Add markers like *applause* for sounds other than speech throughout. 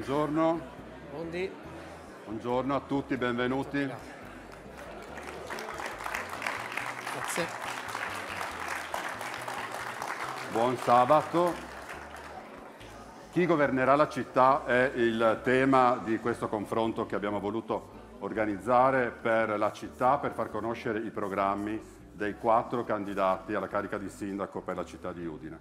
Buongiorno. Buondì. Buongiorno a tutti, benvenuti. Grazie. Buon sabato. Chi governerà la città è il tema di questo confronto che abbiamo voluto organizzare per la città per far conoscere i programmi dei quattro candidati alla carica di sindaco per la città di Udine.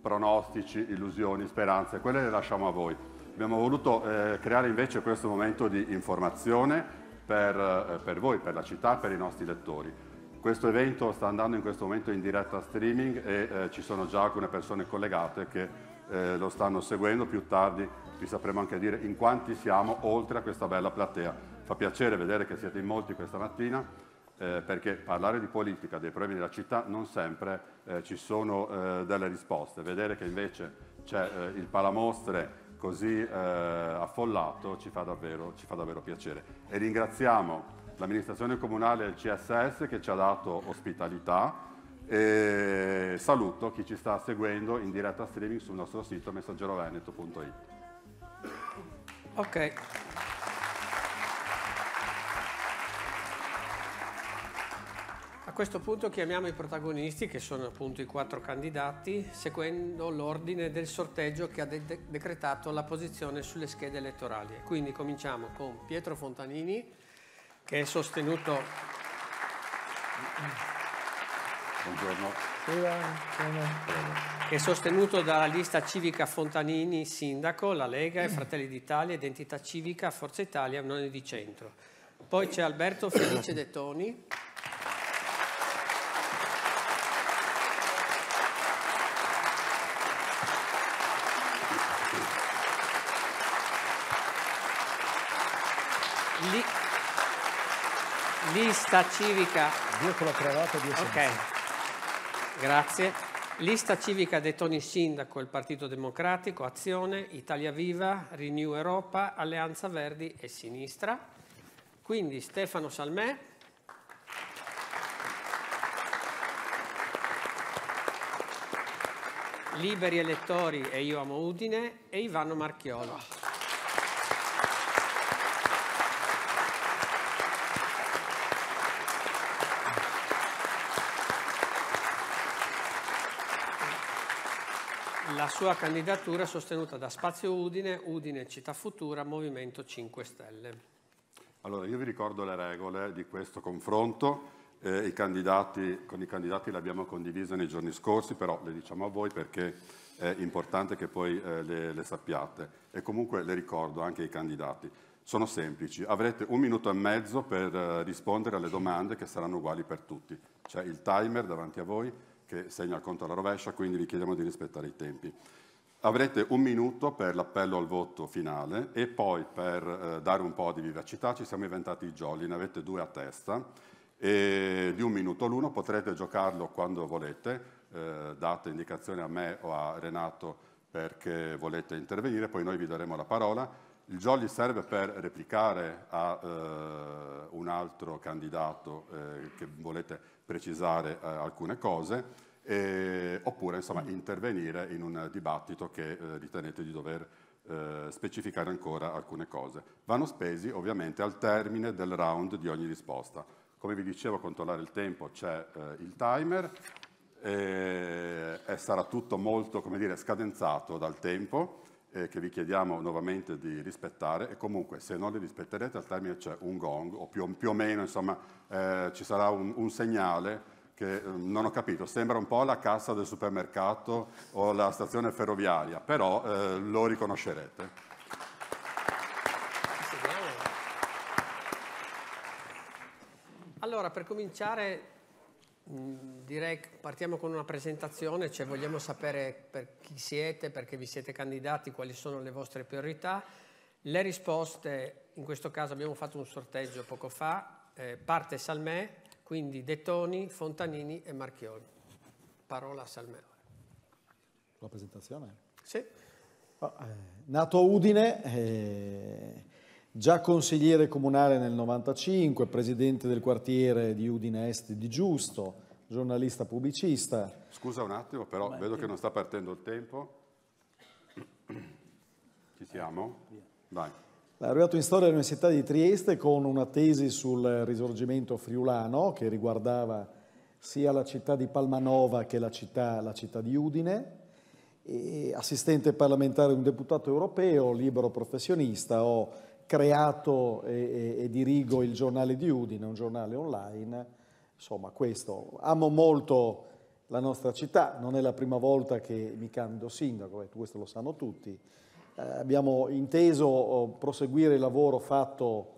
Pronostici, illusioni, speranze, quelle le lasciamo a voi. Abbiamo voluto eh, creare invece questo momento di informazione per, eh, per, voi, per la città, per i nostri lettori. Questo evento sta andando in questo momento in diretta streaming e eh, ci sono già alcune persone collegate che eh, lo stanno seguendo. Più tardi vi sapremo anche dire in quanti siamo oltre a questa bella platea. Fa piacere vedere che siete in molti questa mattina eh, perché parlare di politica, dei problemi della città, non sempre eh, ci sono delle risposte. Vedere che invece c'è il palamostre così eh, affollato ci fa, davvero, ci fa davvero piacere. E ringraziamo l'amministrazione comunale e il CSS che ci ha dato ospitalità e saluto chi ci sta seguendo in diretta streaming sul nostro sito messaggeroveneto.it. Ok. A questo punto chiamiamo i protagonisti, che sono appunto i quattro candidati, seguendo l'ordine del sorteggio che ha de decretato la posizione sulle schede elettorali. Quindi cominciamo con Pietro Fontanini, che è sostenuto... Buongiorno. è sostenuto dalla lista civica Fontanini Sindaco, la Lega e Fratelli d'Italia, Identità Civica, Forza Italia, Unione di Centro. Poi c'è Alberto Felice De Toni, Lista civica. Dietro la cravatta, dietro. Ok, grazie. Lista civica dei Toni Sindaco, il Partito Democratico, Azione, Italia Viva, Renew Europa, Alleanza Verdi e Sinistra. Quindi Stefano Salmè. Liberi Elettori e Io Amo Udine e Ivano Marchiolo. la sua candidatura è sostenuta da Spazio Udine, Udine Città Futura, Movimento 5 Stelle. Allora, io vi ricordo le regole di questo confronto. Eh, i candidati, con i candidati l'abbiamo condivisa nei giorni scorsi, però le diciamo a voi perché è importante che poi eh, le, le sappiate. E comunque le ricordo anche ai candidati. Sono semplici, avrete un minuto e mezzo per eh, rispondere alle domande che saranno uguali per tutti. C'è il timer davanti a voi, che segna il conto alla rovescia, quindi vi chiediamo di rispettare i tempi. Avrete un minuto per l'appello al voto finale e poi per eh, dare un po' di vivacità ci siamo inventati i jolly, ne avete due a testa e di un minuto l'uno potrete giocarlo quando volete, eh, date indicazione a me o a Renato perché volete intervenire, poi noi vi daremo la parola. Il jolly serve per replicare a eh, un altro candidato eh, che volete precisare eh, alcune cose e, eh, oppure insomma, intervenire in un dibattito che eh, ritenete di dover eh, specificare ancora alcune cose. Vanno spesi ovviamente al termine del round di ogni risposta. Come vi dicevo, controllare il tempo c'è eh, il timer e, eh, e, sarà tutto molto dire, scadenzato dal tempo eh, che vi chiediamo nuovamente di rispettare e comunque se non li rispetterete al termine c'è un gong o più, più o meno insomma, ci sarà un, un segnale che ehm, non ho capito, sembra un po' la cassa del supermercato o la stazione ferroviaria, però eh, lo riconoscerete. Allora, per cominciare, direi che partiamo con una presentazione, cioè vogliamo sapere per chi siete, perché vi siete candidati, quali sono le vostre priorità. Le risposte, in questo caso abbiamo fatto un sorteggio poco fa, eh, parte Salmè, quindi De Toni, Fontanini e Marchioli. Parola a Salmerone. La presentazione? Sì. Ah, eh, nato a Udine, eh, già consigliere comunale nel 1995, presidente del quartiere di Udine Est di Giusto, giornalista pubblicista. Scusa un attimo, però Beh, vedo che non sta partendo il tempo. Ci siamo? Dai arrivato in storia all'Università di Trieste con una tesi sul risorgimento friulano che riguardava sia la città di Palmanova che la città, la città di Udine, assistente parlamentare di un deputato europeo, libero professionista, ho creato e, e, e, dirigo il giornale di Udine, un giornale online, insomma questo, amo molto la nostra città, non è la prima volta che mi cambio sindaco, questo lo sanno tutti, eh, abbiamo inteso oh, proseguire il lavoro fatto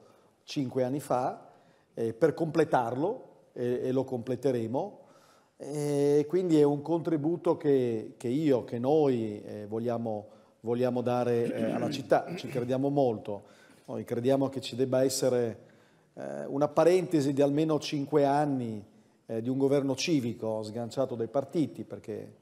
cinque anni fa eh, per completarlo e, e lo completeremo. E quindi è un contributo che, che io, che noi eh, vogliamo, vogliamo, dare eh, alla città, ci crediamo molto. Noi crediamo che ci debba essere eh, una parentesi di almeno cinque anni eh, di un governo civico sganciato dai partiti, perché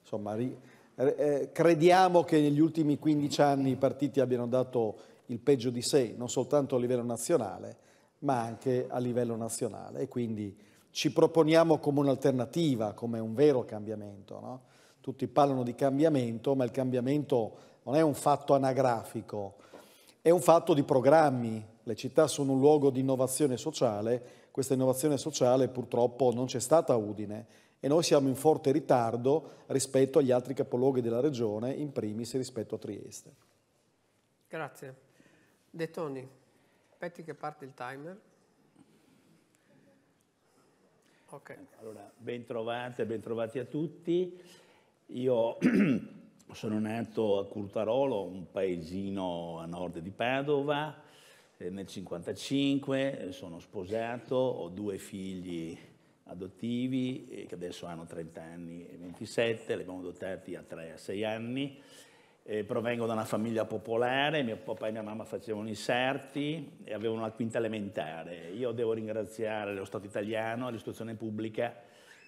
insomma... Ri- eh, eh, crediamo che negli ultimi 15 anni i partiti abbiano dato il peggio di sé, non soltanto a livello nazionale, ma anche a livello nazionale. E quindi ci proponiamo come un'alternativa, come un vero cambiamento. No? Tutti parlano di cambiamento, ma il cambiamento non è un fatto anagrafico, è un fatto di programmi. Le città sono un luogo di innovazione sociale, questa innovazione sociale purtroppo non c'è stata a Udine, e noi siamo in forte ritardo rispetto agli altri capoluoghi della regione, in primis rispetto a Trieste. Grazie. De Toni, aspetti che parte il timer. Okay. Allora, bentrovate, bentrovati a tutti. Io *clears throat* sono nato a Curtarolo, un paesino a nord di Padova, eh, nel 1955, sono sposato, ho due figli adottivi eh, che adesso hanno 30 anni e 27, li abbiamo adottati a 3 a 6 anni. Eh, provengo da una famiglia popolare, mio papà e mia mamma facevano i sarti e avevano la quinta elementare. Io devo ringraziare lo Stato italiano e l'istruzione pubblica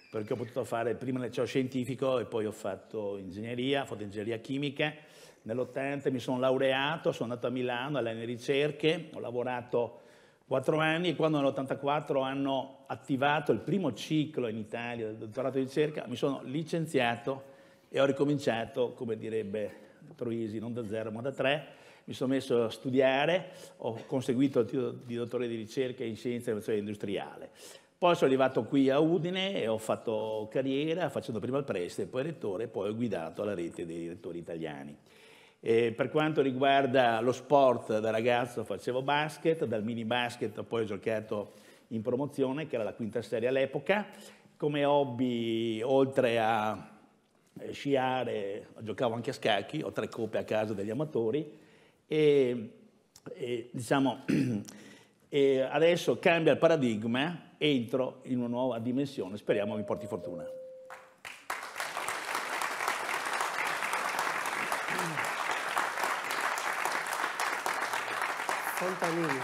perché ho potuto fare prima il liceo scientifico e poi ho fatto ingegneria, ho fatto ingegneria chimica. Nell'80 mi sono laureato, sono andato a Milano all'Ene Ricerche, ho lavorato Quattro anni e quando nell'84 hanno attivato il primo ciclo in Italia del dottorato di ricerca, mi sono licenziato e ho ricominciato, come direbbe Troisi, non da zero ma da tre, mi sono messo a studiare, ho conseguito il titolo di dottore di ricerca in scienza e innovazione industriale. Poi sono arrivato qui a Udine e ho fatto carriera facendo prima il preste, poi il rettore, e poi ho guidato la rete dei rettori italiani. E per quanto riguarda lo sport, da ragazzo facevo basket, dal mini basket poi ho giocato in promozione, che era la quinta serie all'epoca. Come hobby, oltre a eh, sciare, giocavo anche a scacchi, ho tre coppe a casa degli amatori e, e, diciamo, *clears throat* e adesso cambia il paradigma, entro in una nuova dimensione, speriamo mi porti fortuna. Fontanini.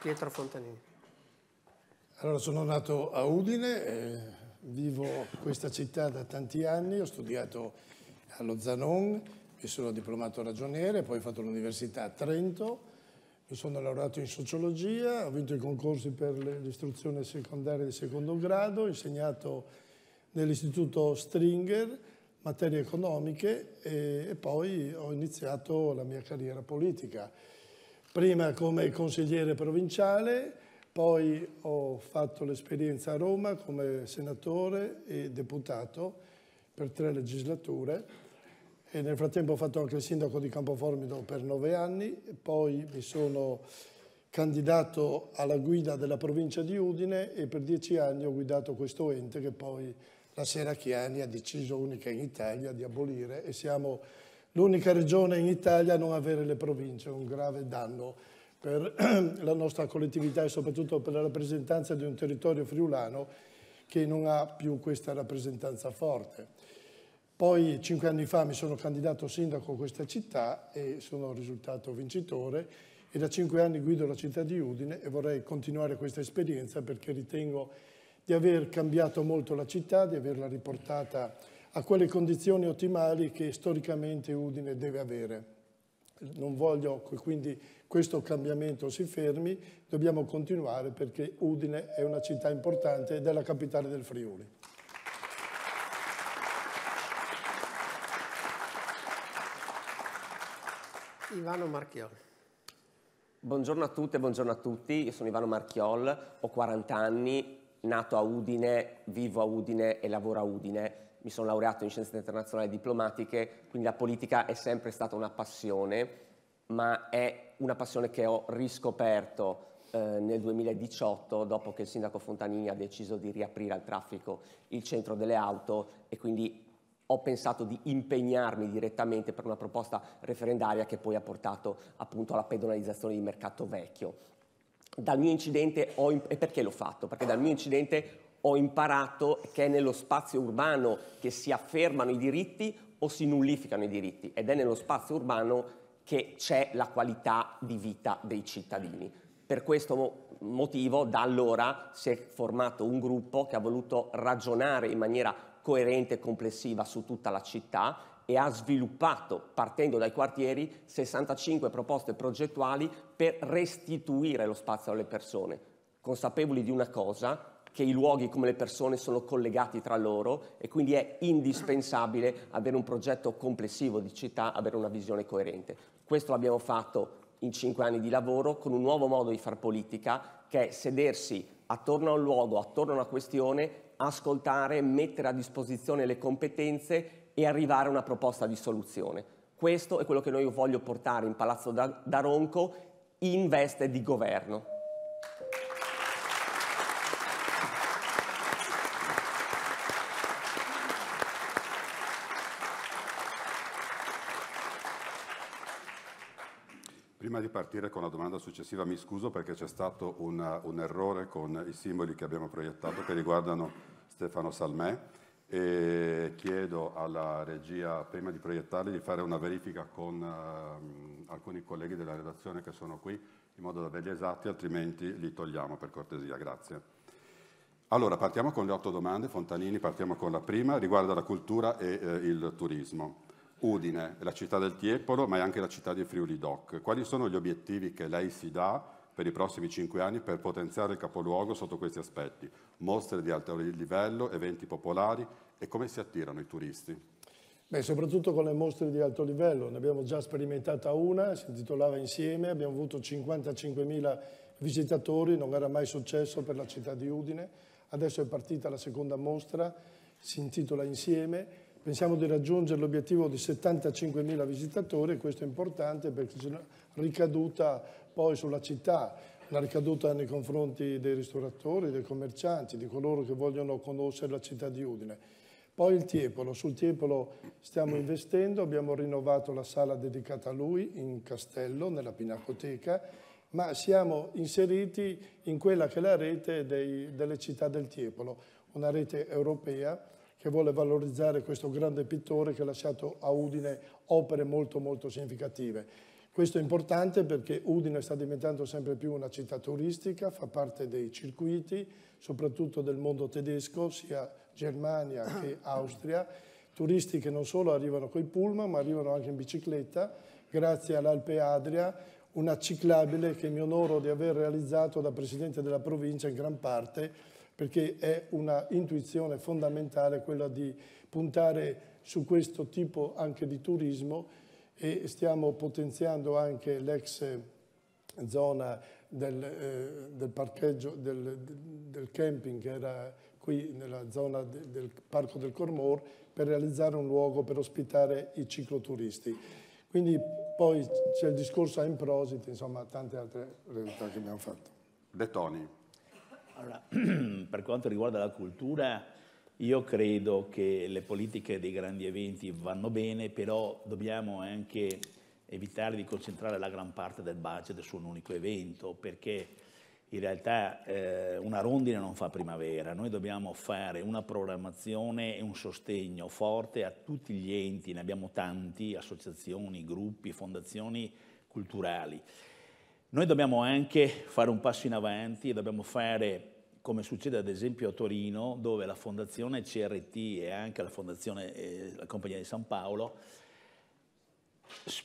Pietro Fontanini. Allora, sono nato a Udine, eh, vivo in questa città da tanti anni, ho studiato allo Zanon, mi sono diplomato ragioniere, poi ho fatto l'università a Trento, mi sono laureato in sociologia, ho vinto i concorsi per l'istruzione secondaria di secondo grado, ho insegnato nell'istituto Stringer, materie economiche e, eh, e poi ho iniziato la mia carriera politica prima come consigliere provinciale, poi ho fatto l'esperienza a Roma come senatore e deputato per tre legislature e nel frattempo ho fatto anche il sindaco di Campoformido per nove anni, poi mi sono candidato alla guida della provincia di Udine e per dieci anni ho guidato questo ente che poi la Sera Chiani ha deciso unica in Italia di abolire e siamo l'unica regione in Italia a non avere le province, un grave danno per *clears throat* la nostra collettività e soprattutto per la rappresentanza di un territorio friulano che non ha più questa rappresentanza forte. Poi cinque anni fa mi sono candidato sindaco a questa città e sono risultato vincitore e da cinque anni guido la città di Udine e vorrei continuare questa esperienza perché ritengo di aver cambiato molto la città, di averla riportata a quelle condizioni ottimali che storicamente Udine deve avere. Non voglio che quindi questo cambiamento si fermi, dobbiamo continuare perché Udine è una città importante ed è la capitale del Friuli. Ivano Marchiol. Buongiorno a tutte, buongiorno a tutti, io sono Ivano Marchiol, ho 40 anni, nato a Udine, vivo a Udine e lavoro a Udine mi sono laureato in scienze internazionali e diplomatiche, quindi la politica è sempre stata una passione, ma è una passione che ho riscoperto eh, nel 2018 dopo che il sindaco Fontanini ha deciso di riaprire al traffico il centro delle auto e quindi ho pensato di impegnarmi direttamente per una proposta referendaria che poi ha portato appunto alla pedonalizzazione di mercato vecchio. Dal mio incidente ho, e perché l'ho fatto? Perché dal mio incidente ho imparato che è nello spazio urbano che si affermano i diritti o si nullificano i diritti ed è nello spazio urbano che c'è la qualità di vita dei cittadini. Per questo motivo da allora si è formato un gruppo che ha voluto ragionare in maniera coerente e complessiva su tutta la città e ha sviluppato, partendo dai quartieri, 65 proposte progettuali per restituire lo spazio alle persone, consapevoli di una cosa, che i luoghi come le persone sono collegati tra loro e quindi è indispensabile avere un progetto complessivo di città, avere una visione coerente. Questo l'abbiamo fatto in cinque anni di lavoro con un nuovo modo di far politica che è sedersi attorno a un luogo, attorno a una questione, ascoltare, mettere a disposizione le competenze e arrivare a una proposta di soluzione. Questo è quello che noi voglio portare in Palazzo da, da Ronco in veste di governo. partire con la domanda successiva, mi scuso perché c'è stato una, un errore con i simboli che abbiamo proiettato che riguardano Stefano Salmè e chiedo alla regia, prima di proiettarli, di fare una verifica con uh, alcuni colleghi della redazione che sono qui, in modo da averli esatti, altrimenti li togliamo per cortesia, grazie. Allora, partiamo con le otto domande, Fontanini, partiamo con la prima, riguarda la cultura e eh, il turismo. Udine la città del Tiepolo, ma è anche la città di Friuli Doc. Quali sono gli obiettivi che lei si dà per i prossimi cinque anni per potenziare il capoluogo sotto questi aspetti? Mostre di alto livello, eventi popolari e come si attirano i turisti? Beh, soprattutto con le mostre di alto livello, ne abbiamo già sperimentata una, si intitolava Insieme, abbiamo avuto 55.000 visitatori, non era mai successo per la città di Udine, adesso è partita la seconda mostra, si intitola Insieme, Pensiamo di raggiungere l'obiettivo di 75.000 visitatori, questo è importante perché c'è una ricaduta poi sulla città, una ricaduta nei confronti dei ristoratori, dei commercianti, di coloro che vogliono conoscere la città di Udine. Poi il Tiepolo, sul Tiepolo stiamo investendo, abbiamo rinnovato la sala dedicata a lui in Castello, nella Pinacoteca, ma siamo inseriti in quella che è la rete dei, delle città del Tiepolo, una rete europea che vuole valorizzare questo grande pittore che ha lasciato a Udine opere molto molto significative. Questo è importante perché Udine sta diventando sempre più una città turistica, fa parte dei circuiti, soprattutto del mondo tedesco, sia Germania che *coughs* Austria. Turisti che non solo arrivano coi pullman, ma arrivano anche in bicicletta, grazie all'Alpe Adria, una ciclabile che mi onoro di aver realizzato da Presidente della provincia in gran parte, perché è una intuizione fondamentale quella di puntare su questo tipo anche di turismo e stiamo potenziando anche l'ex eh, zona del, eh, del parcheggio, del, del, camping che era qui nella zona de, del Parco del Cormor per realizzare un luogo per ospitare i cicloturisti. Quindi poi c'è il discorso a in prosit, insomma tante altre realtà che abbiamo fatto. Betoni. Allora, *clears throat* per quanto riguarda la cultura, io credo che le politiche dei grandi eventi vanno bene, però dobbiamo anche evitare di concentrare la gran parte del budget su un unico evento, perché in realtà eh, una rondine non fa primavera, noi dobbiamo fare una programmazione e un sostegno forte a tutti gli enti, ne abbiamo tanti, associazioni, gruppi, fondazioni culturali. Noi dobbiamo anche fare un passo in avanti e dobbiamo fare come succede ad esempio a Torino, dove la Fondazione CRT e anche la Fondazione eh, la Compagnia di San Paolo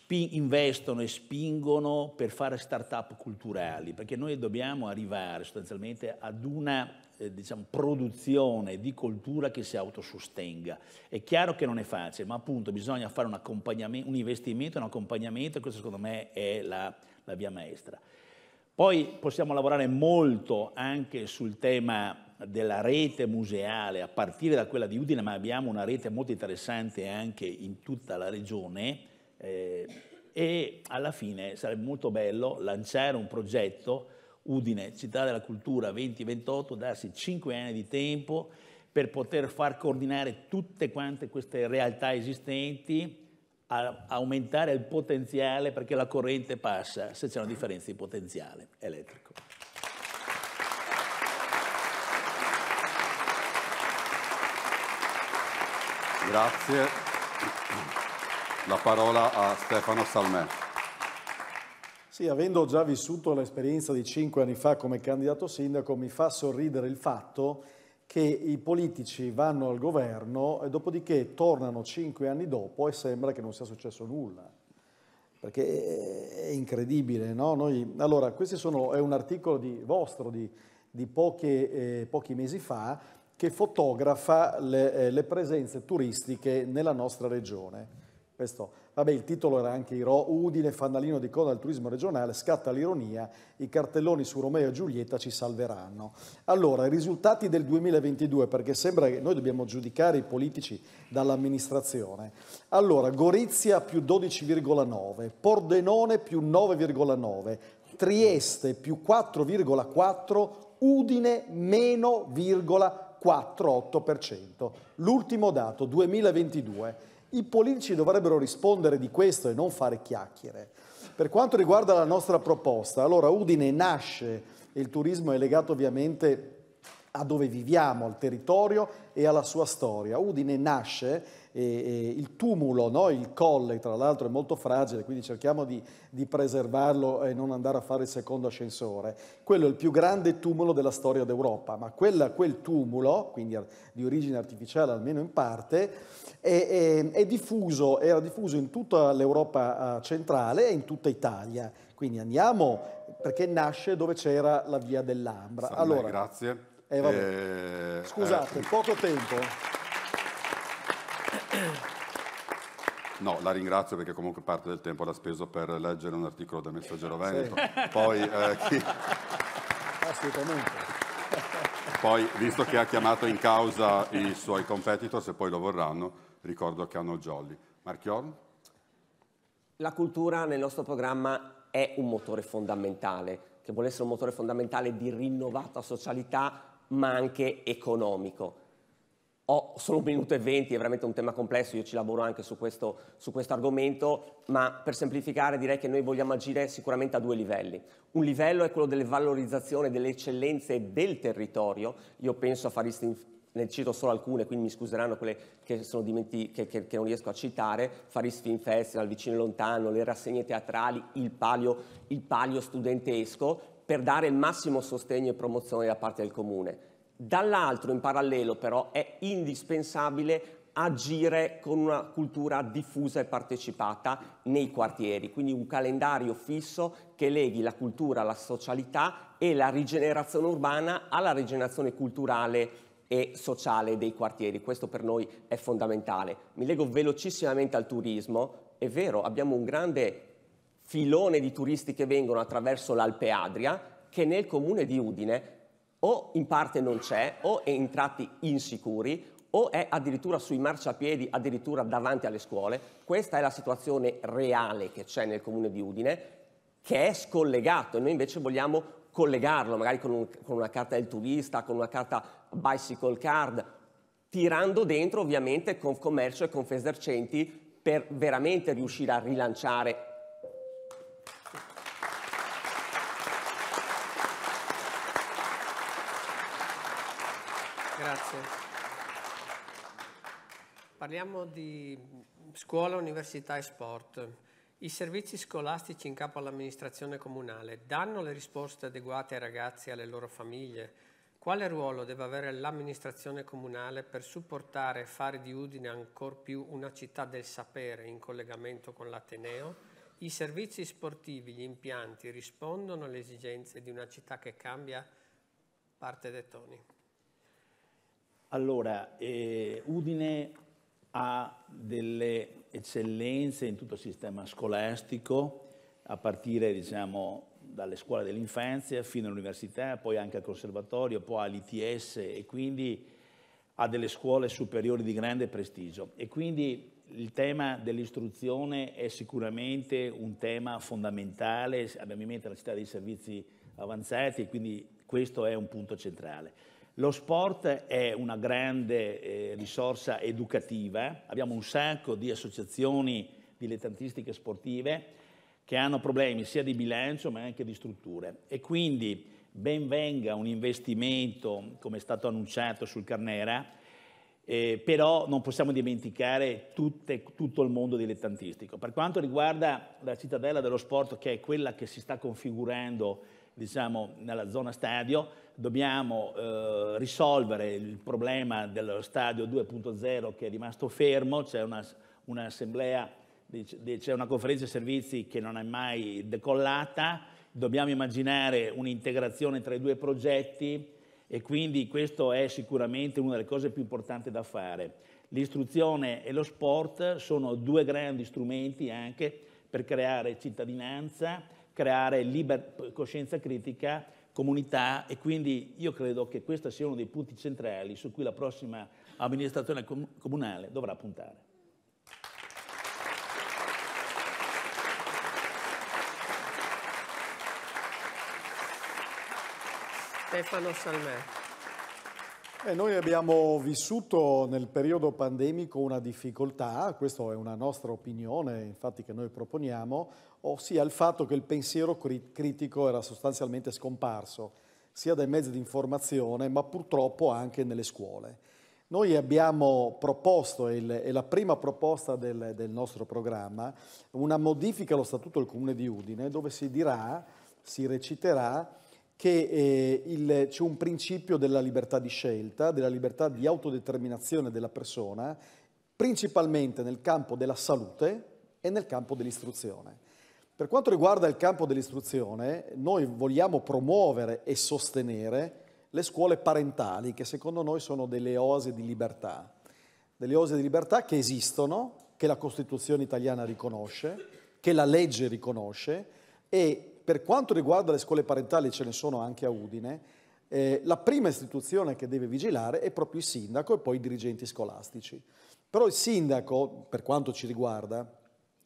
investono e spingono per fare start-up culturali, perché noi dobbiamo arrivare sostanzialmente ad una eh, diciamo, produzione di cultura che si autosostenga. È chiaro che non è facile, ma appunto bisogna fare un, un investimento, un accompagnamento e questo secondo me è la, la via maestra. Poi possiamo lavorare molto anche sul tema della rete museale, a partire da quella di Udine, ma abbiamo una rete molto interessante anche in tutta la regione eh, e alla fine sarebbe molto bello lanciare un progetto Udine, città della cultura 2028, darsi 5 anni di tempo per poter far coordinare tutte quante queste realtà esistenti a aumentare il potenziale perché la corrente passa se c'è una differenza di potenziale elettrico. Grazie. La parola a Stefano Salmè. Sì, avendo già vissuto l'esperienza di cinque anni fa come candidato sindaco, mi fa sorridere il fatto che che i politici vanno al governo e dopodiché tornano cinque anni dopo e sembra che non sia successo nulla. Perché è incredibile, no? Noi, allora, questo sono, è un articolo di, vostro di, di poche, eh, pochi mesi fa che fotografa le, eh, le presenze turistiche nella nostra regione. Questo, vabbè, il titolo era anche Iro, Udine, fanalino di coda del turismo regionale, scatta l'ironia, i cartelloni su Romeo e Giulietta ci salveranno. Allora, i risultati del 2022, perché sembra che noi dobbiamo giudicare i politici dall'amministrazione. Allora, Gorizia più 12,9, Pordenone più 9,9, Trieste più 4,4, Udine meno 4,8%. L'ultimo dato, 2022. I politici dovrebbero rispondere di questo e non fare chiacchiere. Per quanto riguarda la nostra proposta, allora Udine nasce, e il turismo è legato ovviamente a dove viviamo, al territorio e alla sua storia. Udine nasce eh, il tumulo, no? il colle tra l'altro è molto fragile, quindi cerchiamo di, di, preservarlo e non andare a fare il secondo ascensore. Quello è il più grande tumulo della storia d'Europa, ma quella, quel tumulo, quindi di origine artificiale almeno in parte, è, è, è diffuso, era diffuso in tutta l'Europa ah, centrale e in tutta Italia. Quindi andiamo perché nasce dove c'era la via dell'Ambra. Allora, grazie. Eh, eh, Scusate, eh. poco tempo. No, la ringrazio perché comunque parte del tempo l'ha speso per leggere un articolo del Messaggero Veneto. Sì. *laughs* Poi, eh, chi... poi, visto che ha chiamato in causa i suoi competitor, se poi lo vorranno, ricordo che hanno Jolly. Marchion? La cultura nel nostro programma è un motore fondamentale, che vuole essere un motore fondamentale di rinnovata socialità, ma anche economico ho solo un minuto e venti, è veramente un tema complesso, io ci lavoro anche su questo, su questo, argomento, ma per semplificare direi che noi vogliamo agire sicuramente a due livelli. Un livello è quello delle valorizzazione delle eccellenze del territorio, io penso a fare ne cito solo alcune, quindi mi scuseranno quelle che, dimenti- che, che, che non riesco a citare, Faris Film Festival, Vicino e Lontano, le rassegne teatrali, il palio, il palio studentesco, per dare il massimo sostegno e promozione da parte del comune. Dall'altro, in parallelo però, è indispensabile agire con una cultura diffusa e partecipata nei quartieri, quindi un calendario fisso che leghi la cultura alla socialità e la rigenerazione urbana alla rigenerazione culturale e sociale dei quartieri. Questo per noi è fondamentale. Mi leggo velocissimamente al turismo. È vero, abbiamo un grande filone di turisti che vengono attraverso l'Alpe Adria che nel comune di Udine o in parte non c'è, o è in tratti insicuri, o è addirittura sui marciapiedi, addirittura davanti alle scuole. Questa è la situazione reale che c'è nel comune di Udine, che è scollegato e noi invece vogliamo collegarlo, magari con, un, con una carta del turista, con una carta bicycle card, tirando dentro ovviamente Confcommercio e Confesercenti per veramente riuscire a rilanciare Parliamo di scuola, università e sport. I servizi scolastici in capo all'amministrazione comunale danno le risposte adeguate ai ragazzi e alle loro famiglie? Quale ruolo deve avere l'amministrazione comunale per supportare e fare di Udine ancora più una città del sapere in collegamento con l'Ateneo? I servizi sportivi, gli impianti rispondono alle esigenze di una città che cambia? Parte De Toni. Allora, eh, Udine ha delle eccellenze in tutto il sistema scolastico, a partire diciamo, dalle scuole dell'infanzia fino all'università, poi anche al conservatorio, poi all'ITS e quindi ha delle scuole superiori di grande prestigio. E quindi il tema dell'istruzione è sicuramente un tema fondamentale, abbiamo in mente la città dei servizi avanzati e quindi questo è un punto centrale. Lo sport è una grande eh, risorsa educativa, abbiamo un sacco di associazioni dilettantistiche sportive che hanno problemi sia di bilancio ma anche di strutture e quindi ben venga un investimento come è stato annunciato sul Carnera, eh, però non possiamo dimenticare tutte, tutto il mondo dilettantistico. Per quanto riguarda la cittadella dello sport che è quella che si sta configurando diciamo, nella zona stadio, dobbiamo eh, risolvere il problema dello stadio 2.0 che è rimasto fermo, c'è una, un'assemblea, c'è una conferenza servizi che non è mai decollata, dobbiamo immaginare un'integrazione tra i due progetti e quindi questo è sicuramente una delle cose più importanti da fare. L'istruzione e lo sport sono due grandi strumenti anche per creare cittadinanza, creare liber- coscienza critica, comunità e quindi io credo che questo sia uno dei punti centrali su cui la prossima amministrazione com- comunale dovrà puntare. Stefano Salmè. E noi abbiamo vissuto nel periodo pandemico una difficoltà, questa è una nostra opinione, infatti che noi proponiamo, ossia il fatto che il pensiero critico era sostanzialmente scomparso, sia dai mezzi di informazione, ma purtroppo anche nelle scuole. Noi abbiamo proposto, è la prima proposta del, del nostro programma, una modifica allo Statuto del Comune di Udine, dove si dirà, si reciterà, che eh, il, c'è un principio della libertà di scelta, della libertà di autodeterminazione della persona, principalmente nel campo della salute e nel campo dell'istruzione. Per quanto riguarda il campo dell'istruzione, noi vogliamo promuovere e sostenere le scuole parentali, che secondo noi sono delle oasi di libertà, delle oasi di libertà che esistono, che la Costituzione italiana riconosce, che la legge riconosce e per quanto riguarda le scuole parentali, ce ne sono anche a Udine, eh, la prima istituzione che deve vigilare è proprio il sindaco e poi i dirigenti scolastici. Però il sindaco, per quanto ci riguarda,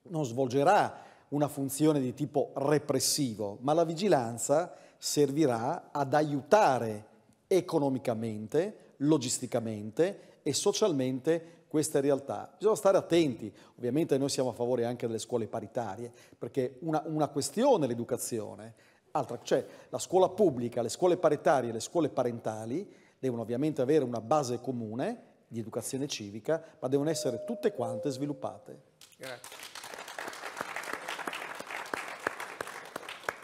non svolgerà una funzione di tipo repressivo, ma la vigilanza servirà ad aiutare economicamente, logisticamente e socialmente queste realtà. Bisogna stare attenti, ovviamente noi siamo a favore anche delle scuole paritarie, perché una, una questione è l'educazione, altra, cioè la scuola pubblica, le scuole paritarie, le scuole parentali devono ovviamente avere una base comune di educazione civica, ma devono essere tutte quante sviluppate. Grazie.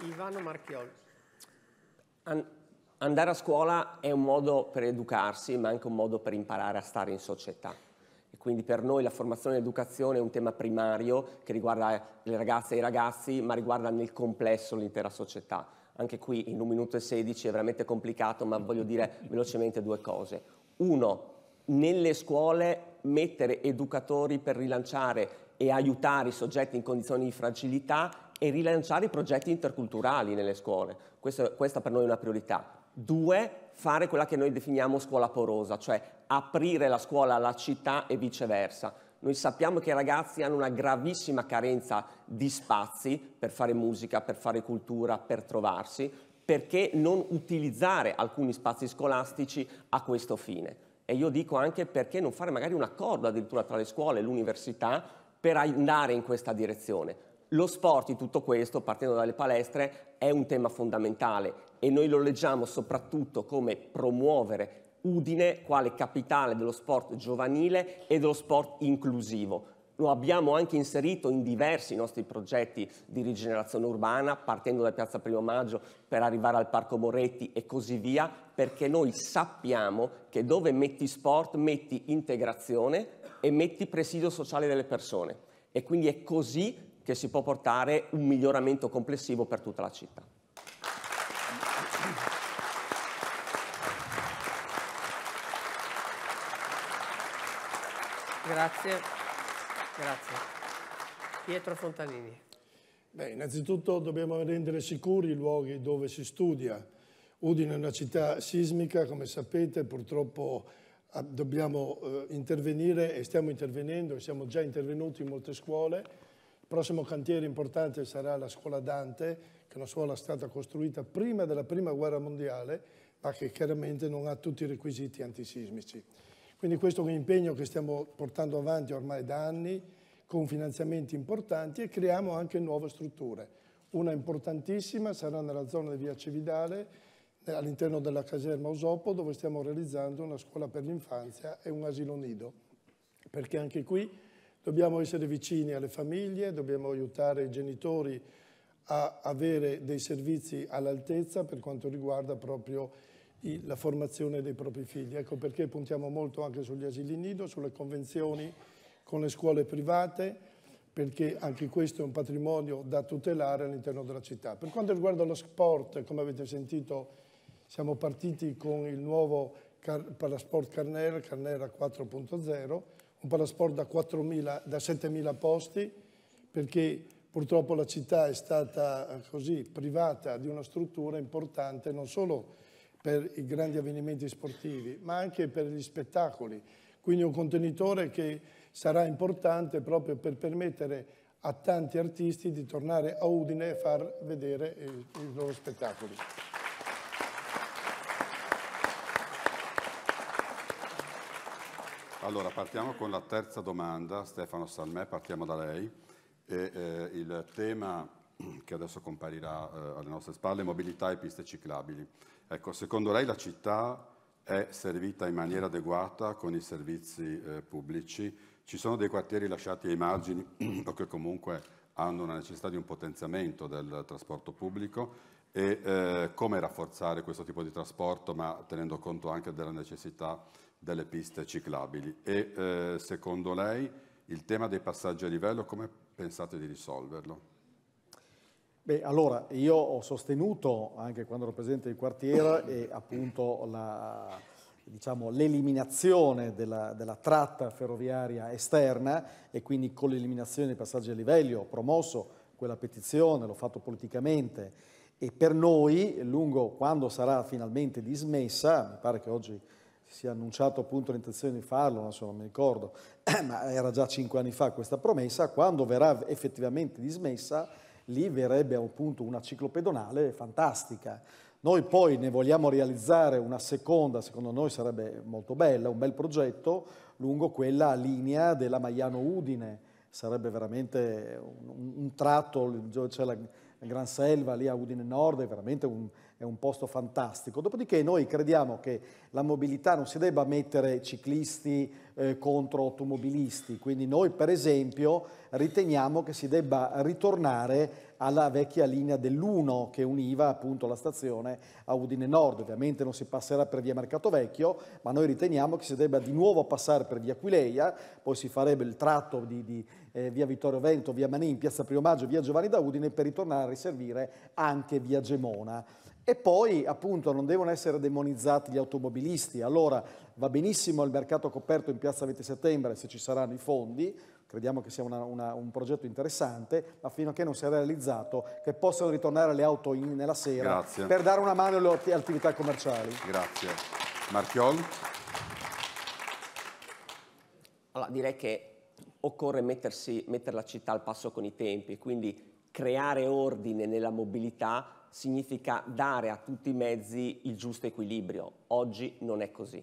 Ivano Marchioli. An andare a scuola è un modo per educarsi, ma anche un modo per imparare a stare in società. Quindi per noi la formazione e l'educazione è un tema primario che riguarda le ragazze e i ragazzi, ma riguarda nel complesso l'intera società. Anche qui in un minuto e sedici è veramente complicato, ma voglio dire *laughs* velocemente due cose. Uno, nelle scuole mettere educatori per rilanciare e aiutare i soggetti in condizioni di fragilità e rilanciare i progetti interculturali nelle scuole. Questo, questa per noi è una priorità. Due, fare quella che noi definiamo scuola porosa, cioè aprire la scuola alla città e viceversa. Noi sappiamo che i ragazzi hanno una gravissima carenza di spazi per fare musica, per fare cultura, per trovarsi, perché non utilizzare alcuni spazi scolastici a questo fine? E io dico anche perché non fare magari un accordo addirittura tra le scuole e l'università per andare in questa direzione. Lo sport in tutto questo, partendo dalle palestre, è un tema fondamentale e noi lo leggiamo soprattutto come promuovere Udine quale capitale dello sport giovanile e dello sport inclusivo. Lo abbiamo anche inserito in diversi nostri progetti di rigenerazione urbana, partendo da Piazza Primo Maggio per arrivare al Parco Moretti e così via, perché noi sappiamo che dove metti sport metti integrazione e metti presidio sociale delle persone. E quindi è così che si può portare un miglioramento complessivo per tutta la città. Grazie. Grazie. Pietro Fontanini. Beh, innanzitutto dobbiamo rendere sicuri i luoghi dove si studia. Udine è una città sismica, come sapete, purtroppo ah, dobbiamo eh, intervenire e stiamo intervenendo, siamo già intervenuti in molte scuole. Il prossimo cantiere importante sarà la scuola Dante, che è una scuola stata costruita prima della Prima Guerra Mondiale, ma che chiaramente non ha tutti i requisiti antisismici. Quindi questo è un impegno che stiamo portando avanti ormai da anni con finanziamenti importanti e creiamo anche nuove strutture. Una importantissima sarà nella zona di Via Cividale, all'interno della caserma Osopo, dove stiamo realizzando una scuola per l'infanzia e un asilo nido, perché anche qui dobbiamo essere vicini alle famiglie, dobbiamo aiutare i genitori a avere dei servizi all'altezza per quanto riguarda proprio la formazione dei propri figli. Ecco perché puntiamo molto anche sugli asili nido, sulle convenzioni con le scuole private, perché anche questo è un patrimonio da tutelare all'interno della città. Per quanto riguarda lo sport, come avete sentito, siamo partiti con il nuovo car Parasport Carnera, Carnera 4.0, un palasport da, 4.000, da 7.000 posti, perché purtroppo la città è stata così privata di una struttura importante non solo per i grandi avvenimenti sportivi, ma anche per gli spettacoli. Quindi un contenitore che sarà importante proprio per permettere a tanti artisti di tornare a Udine e far vedere i, loro spettacoli. Allora, partiamo con la terza domanda. Stefano Salmè, partiamo da lei. E, eh, il tema che adesso comparirà eh, alle nostre spalle, mobilità e piste ciclabili. Ecco, secondo lei la città è servita in maniera adeguata con i servizi eh, pubblici? Ci sono dei quartieri lasciati ai margini *clears throat* o che comunque hanno una necessità di un potenziamento del trasporto pubblico e eh, come rafforzare questo tipo di trasporto ma tenendo conto anche della necessità delle piste ciclabili e eh, secondo lei il tema dei passaggi a livello come pensate di risolverlo? Beh, allora, io ho sostenuto, anche quando ero presidente del quartiere, e appunto la, diciamo, l'eliminazione della, della, tratta ferroviaria esterna e quindi con l'eliminazione dei passaggi a livello, ho promosso quella petizione, l'ho fatto politicamente e per noi, lungo quando sarà finalmente dismessa, mi pare che oggi si è annunciato appunto l'intenzione di farlo, non so, non mi ricordo, *clears throat* ma era già cinque anni fa questa promessa, quando verrà effettivamente dismessa lì verrebbe appunto una ciclopedonale fantastica. Noi poi ne vogliamo realizzare una seconda, secondo noi sarebbe molto bella, un bel progetto lungo quella linea della Maiano-Udine, sarebbe veramente un, un tratto dove c'è la, Gran Selva, lì a Udine Nord, è veramente un, è un, posto fantastico. Dopodiché noi crediamo che la mobilità non si debba mettere ciclisti eh, contro automobilisti. Quindi noi per esempio riteniamo che si debba ritornare alla vecchia linea dell'1 che univa appunto la stazione a Udine Nord. Ovviamente non si passerà per via Mercato Vecchio, ma noi riteniamo che si debba di nuovo passare per via Aquileia, poi si farebbe il tratto di, di eh, via Vittorio Vento, via Manin, piazza Primo Maggio, via Giovanni da Udine per ritornare a riservire anche via Gemona. E poi appunto non devono essere demonizzati gli automobilisti, allora va benissimo il mercato coperto in piazza 20 settembre se ci saranno i fondi, crediamo che sia una, una, un progetto interessante, ma fino a che non sia realizzato che possano ritornare le auto in, nella sera Grazie. per dare una mano alle attività commerciali. Grazie. Marchion? Allora direi che occorre mettersi, mettere la città al passo con i tempi, quindi creare ordine nella mobilità significa dare a tutti i mezzi il giusto equilibrio. Oggi non è così.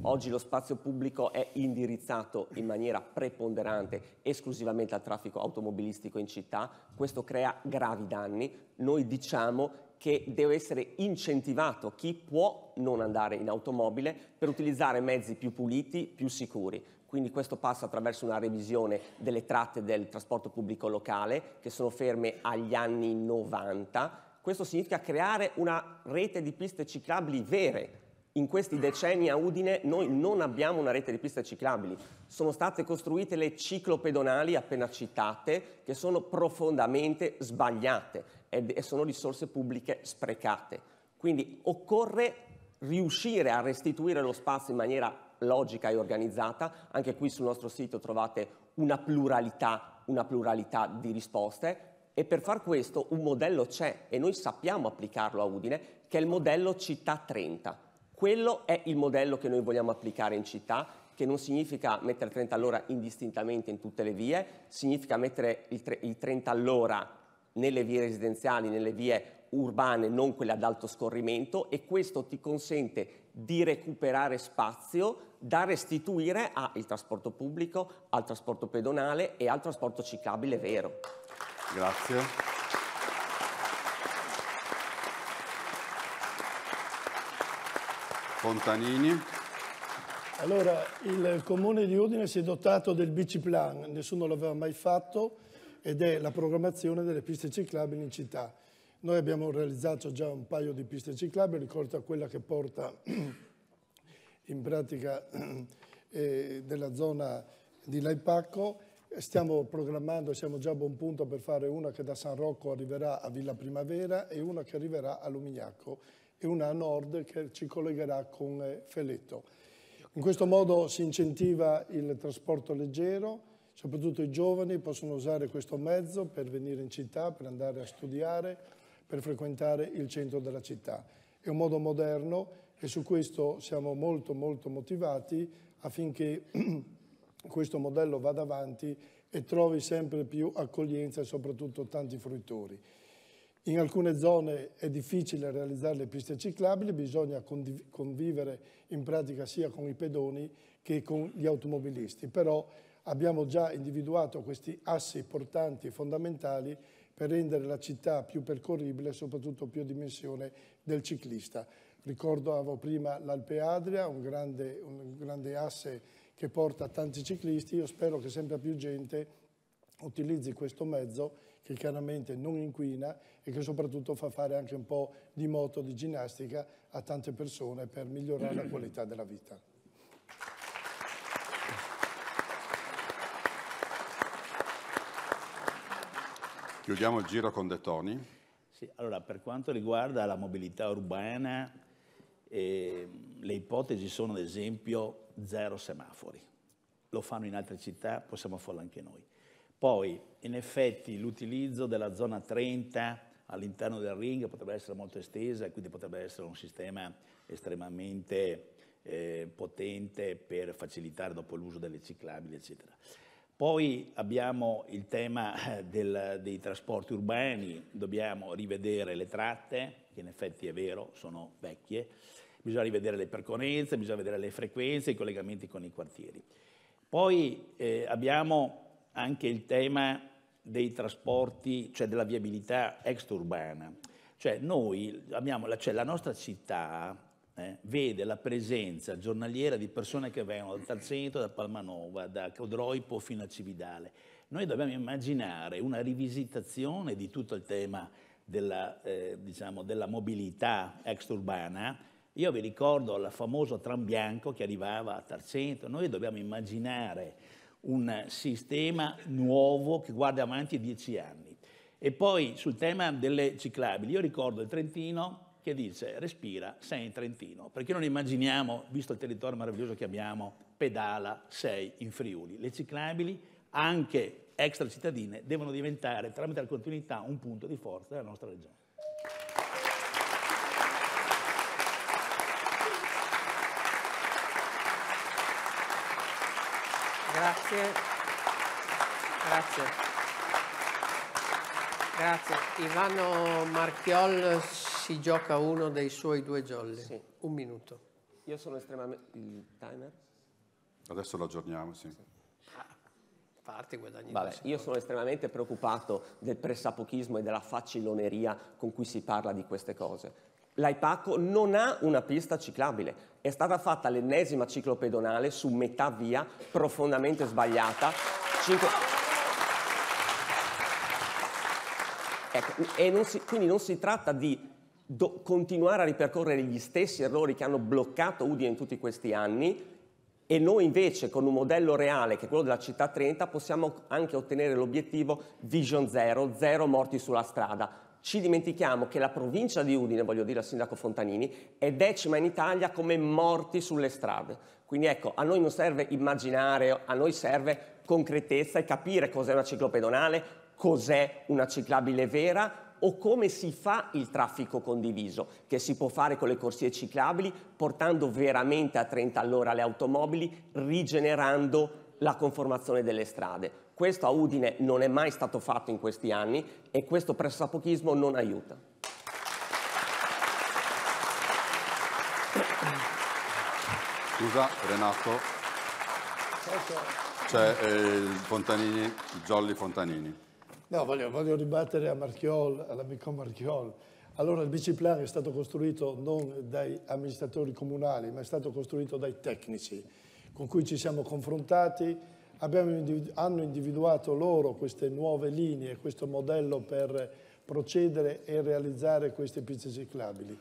Oggi lo spazio pubblico è indirizzato in maniera preponderante esclusivamente al traffico automobilistico in città, questo crea gravi danni. Noi diciamo che deve essere incentivato chi può non andare in automobile per utilizzare mezzi più puliti, più sicuri. Quindi questo passa attraverso una revisione delle tratte del trasporto pubblico locale che sono ferme agli anni 90 questo significa creare una rete di piste ciclabili vere. In questi decenni a Udine noi non abbiamo una rete di piste ciclabili. Sono state costruite le ciclopedonali appena citate, che sono profondamente sbagliate e sono risorse pubbliche sprecate. Quindi occorre riuscire a restituire lo spazio in maniera logica e organizzata. Anche qui sul nostro sito trovate una pluralità, una pluralità di risposte e per far questo un modello c'è e noi sappiamo applicarlo a Udine, che è il modello città 30. Quello è il modello che noi vogliamo applicare in città, che non significa mettere 30 all'ora indistintamente in tutte le vie, significa mettere il 30 all'ora nelle vie residenziali, nelle vie urbane, non quelle ad alto scorrimento e questo ti consente di recuperare spazio da restituire al trasporto pubblico, al trasporto pedonale e al trasporto ciclabile vero. Grazie. Fontanini. Allora, il Comune di Udine si è dotato del biciplan, nessuno l'aveva mai fatto, ed è la programmazione delle piste ciclabili in città. Noi abbiamo realizzato già un paio di piste ciclabili, ricordo quella che porta in pratica eh, della zona di Laipacco, eh, stiamo programmando, siamo già a buon punto per fare una che da San Rocco arriverà a Villa Primavera e una che arriverà a Lumignacco e una a nord che ci collegherà con eh, Feletto. In questo modo si incentiva il trasporto leggero, soprattutto i giovani possono usare questo mezzo per venire in città, per andare a studiare, per frequentare il centro della città. È un modo moderno e su questo siamo molto molto motivati affinché *clears throat* questo modello vada avanti e trovi sempre più accoglienza e soprattutto tanti fruitori. In alcune zone è difficile realizzare le piste ciclabili, bisogna convivere in pratica sia con i pedoni che con gli automobilisti, però abbiamo già individuato questi assi portanti e fondamentali per rendere la città più percorribile e soprattutto più a dimensione del ciclista. Ricordavo prima l'Alpe Adria, un grande, un grande asse che porta tanti ciclisti, io spero che sempre più gente utilizzi questo mezzo che chiaramente non inquina e che soprattutto fa fare anche un po' di moto, di ginnastica a tante persone per migliorare la qualità della vita. Chiudiamo il giro con De Toni. Sì, allora, per quanto riguarda la mobilità urbana, eh, le ipotesi sono ad esempio zero semafori. Lo fanno in altre città, possiamo farlo anche noi. Poi, in effetti, l'utilizzo della zona 30 all'interno del ring potrebbe essere molto estesa, e quindi potrebbe essere un sistema estremamente eh, potente per facilitare dopo l'uso delle ciclabili, eccetera. Poi abbiamo il tema del, dei trasporti urbani, dobbiamo rivedere le tratte, che in effetti è vero, sono vecchie, Bisogna rivedere le percorrenze, bisogna vedere le frequenze, i collegamenti con i quartieri. Poi eh, abbiamo anche il tema dei trasporti, cioè della viabilità extraurbana. Cioè noi abbiamo, cioè la nostra città eh, vede la presenza giornaliera di persone che vengono dal centro, da Palmanova, da Codroipo fino a Cividale. Noi dobbiamo immaginare una rivisitazione di tutto il tema della, eh, diciamo, della mobilità extraurbana io vi ricordo il famoso tram bianco che arrivava a Tarcento, noi dobbiamo immaginare un sistema nuovo che guarda avanti dieci anni. E poi sul tema delle ciclabili, io ricordo il Trentino che dice respira, sei in Trentino, perché non immaginiamo, visto il territorio meraviglioso che abbiamo, pedala, sei in Friuli. Le ciclabili, anche extra cittadine, devono diventare tramite la continuità un punto di forza della nostra regione. Grazie. Grazie. Grazie. Ivano Marchiol si gioca uno dei suoi due jolly. Sì. Un minuto. Io sono estremamente... Il timer? Adesso lo aggiorniamo, sì. sì. Parte, Vabbè, io sono estremamente preoccupato del pressapochismo e della facciloneria con cui si parla di queste cose L'Aipaco non ha una pista ciclabile. È stata fatta l'ennesima ciclopedonale su metà via, profondamente sbagliata. Cinque... Ecco, non si, quindi non si tratta di do, continuare a ripercorrere gli stessi errori che hanno bloccato Udine in tutti questi anni e noi invece con un modello reale, che è quello della città 30, possiamo anche ottenere l'obiettivo Vision Zero, zero morti sulla strada ci dimentichiamo che la provincia di Udine, voglio dire al sindaco Fontanini, è decima in Italia come morti sulle strade. Quindi ecco, a noi non serve immaginare, a noi serve concretezza e capire cos'è una ciclopedonale, cos'è una ciclabile vera o come si fa il traffico condiviso, che si può fare con le corsie ciclabili, portando veramente a 30 all'ora le automobili, rigenerando la conformazione delle strade. Questo a Udine non è mai stato fatto in questi anni e questo pressapochismo non aiuta. Scusa Renato, c'è eh, il Fontanini, Jolly Fontanini. No, voglio, voglio ribattere a Marchiol, all'amico Marchiol. Allora il biciplan è stato costruito non dai amministratori comunali, ma è stato costruito dai tecnici con cui ci siamo confrontati Abbiamo, hanno individuato loro queste nuove linee, questo modello per procedere e realizzare queste piste ciclabili.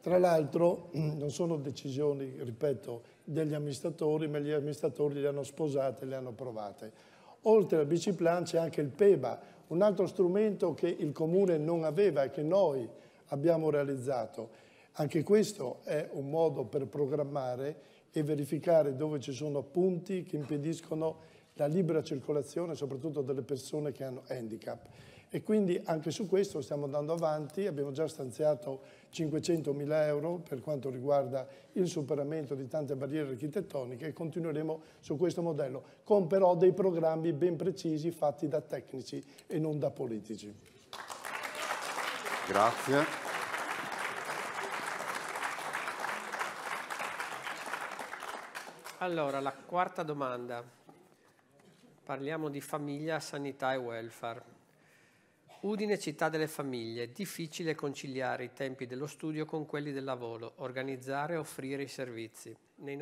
Tra l'altro *clears throat* non sono decisioni, ripeto, degli amministratori, ma gli amministratori le hanno sposate, le hanno provate. Oltre al biciplan c'è anche il PEBA, un altro strumento che il Comune non aveva e che noi abbiamo realizzato. Anche questo è un modo per programmare e verificare dove ci sono punti che impediscono la libera circolazione soprattutto delle persone che hanno handicap. E quindi anche su questo stiamo andando avanti, abbiamo già stanziato 500.000 euro per quanto riguarda il superamento di tante barriere architettoniche e continueremo su questo modello, con però dei programmi ben precisi fatti da tecnici e non da politici. Grazie. Allora, la quarta domanda. Parliamo di famiglia, sanità e welfare. Udine città delle famiglie, difficile conciliare i tempi dello studio con quelli del lavoro, organizzare e offrire i servizi. Nei,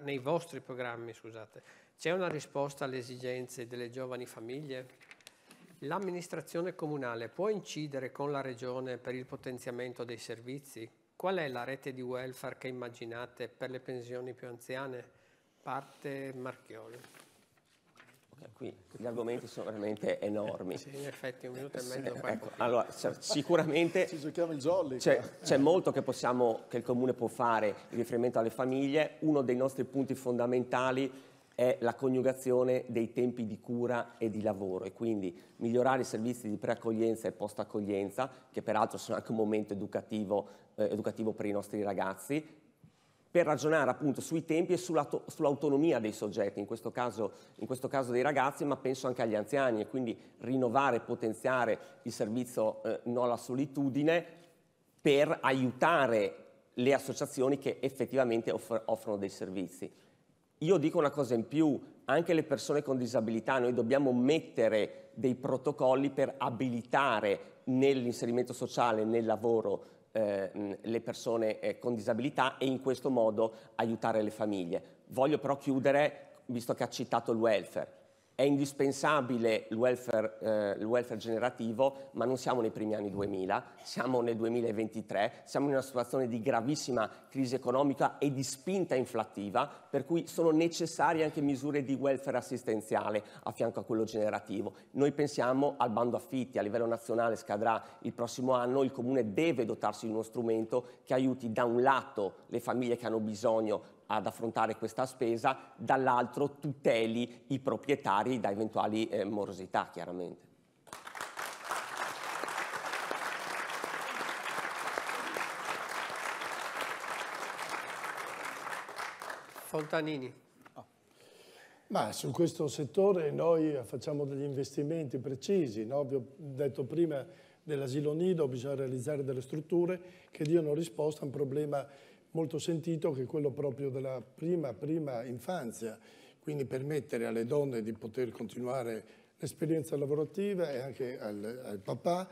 nei vostri programmi scusate, c'è una risposta alle esigenze delle giovani famiglie? L'amministrazione comunale può incidere con la regione per il potenziamento dei servizi? Qual è la rete di welfare che immaginate per le pensioni più anziane? Parte Marchioli. Eh, qui gli argomenti sono veramente enormi. Sì, in effetti, un minuto e mezzo. Sì, ecco, allora, sicuramente jolly, c'è, c'è, molto che, possiamo, che il Comune può fare in riferimento alle famiglie. Uno dei nostri punti fondamentali è la coniugazione dei tempi di cura e di lavoro e quindi migliorare i servizi di preaccoglienza e post-accoglienza, che peraltro sono anche un momento educativo, eh, educativo per i nostri ragazzi, per ragionare appunto sui tempi e sull'autonomia dei soggetti, in questo, caso, in questo, caso, dei ragazzi, ma penso anche agli anziani e quindi rinnovare e potenziare il servizio eh, No alla solitudine per aiutare le associazioni che effettivamente offr offrono dei servizi. Io dico una cosa in più, anche le persone con disabilità, noi dobbiamo mettere dei protocolli per abilitare nell'inserimento sociale, nel lavoro, eh, le persone eh, con disabilità e in questo modo aiutare le famiglie. Voglio però chiudere, visto che ha citato il welfare, è indispensabile il welfare, eh, il welfare, generativo, ma non siamo nei primi anni 2000, siamo nel 2023, siamo in una situazione di gravissima crisi economica e di spinta inflattiva, per cui sono necessarie anche misure di welfare assistenziale a fianco a quello generativo. Noi pensiamo al bando affitti, a livello nazionale scadrà il prossimo anno, il Comune deve dotarsi di uno strumento che aiuti da un lato le famiglie che hanno bisogno ad affrontare questa spesa, dall'altro tuteli i proprietari da eventuali eh, morosità chiaramente. Fontanini. Ma su questo settore noi facciamo degli investimenti precisi, no? vi ho detto prima dell'asilo nido, bisogna realizzare delle strutture che diano risposta a un problema molto sentito che è quello proprio della prima, prima infanzia, quindi permettere alle donne di poter continuare l'esperienza lavorativa e anche al, al papà.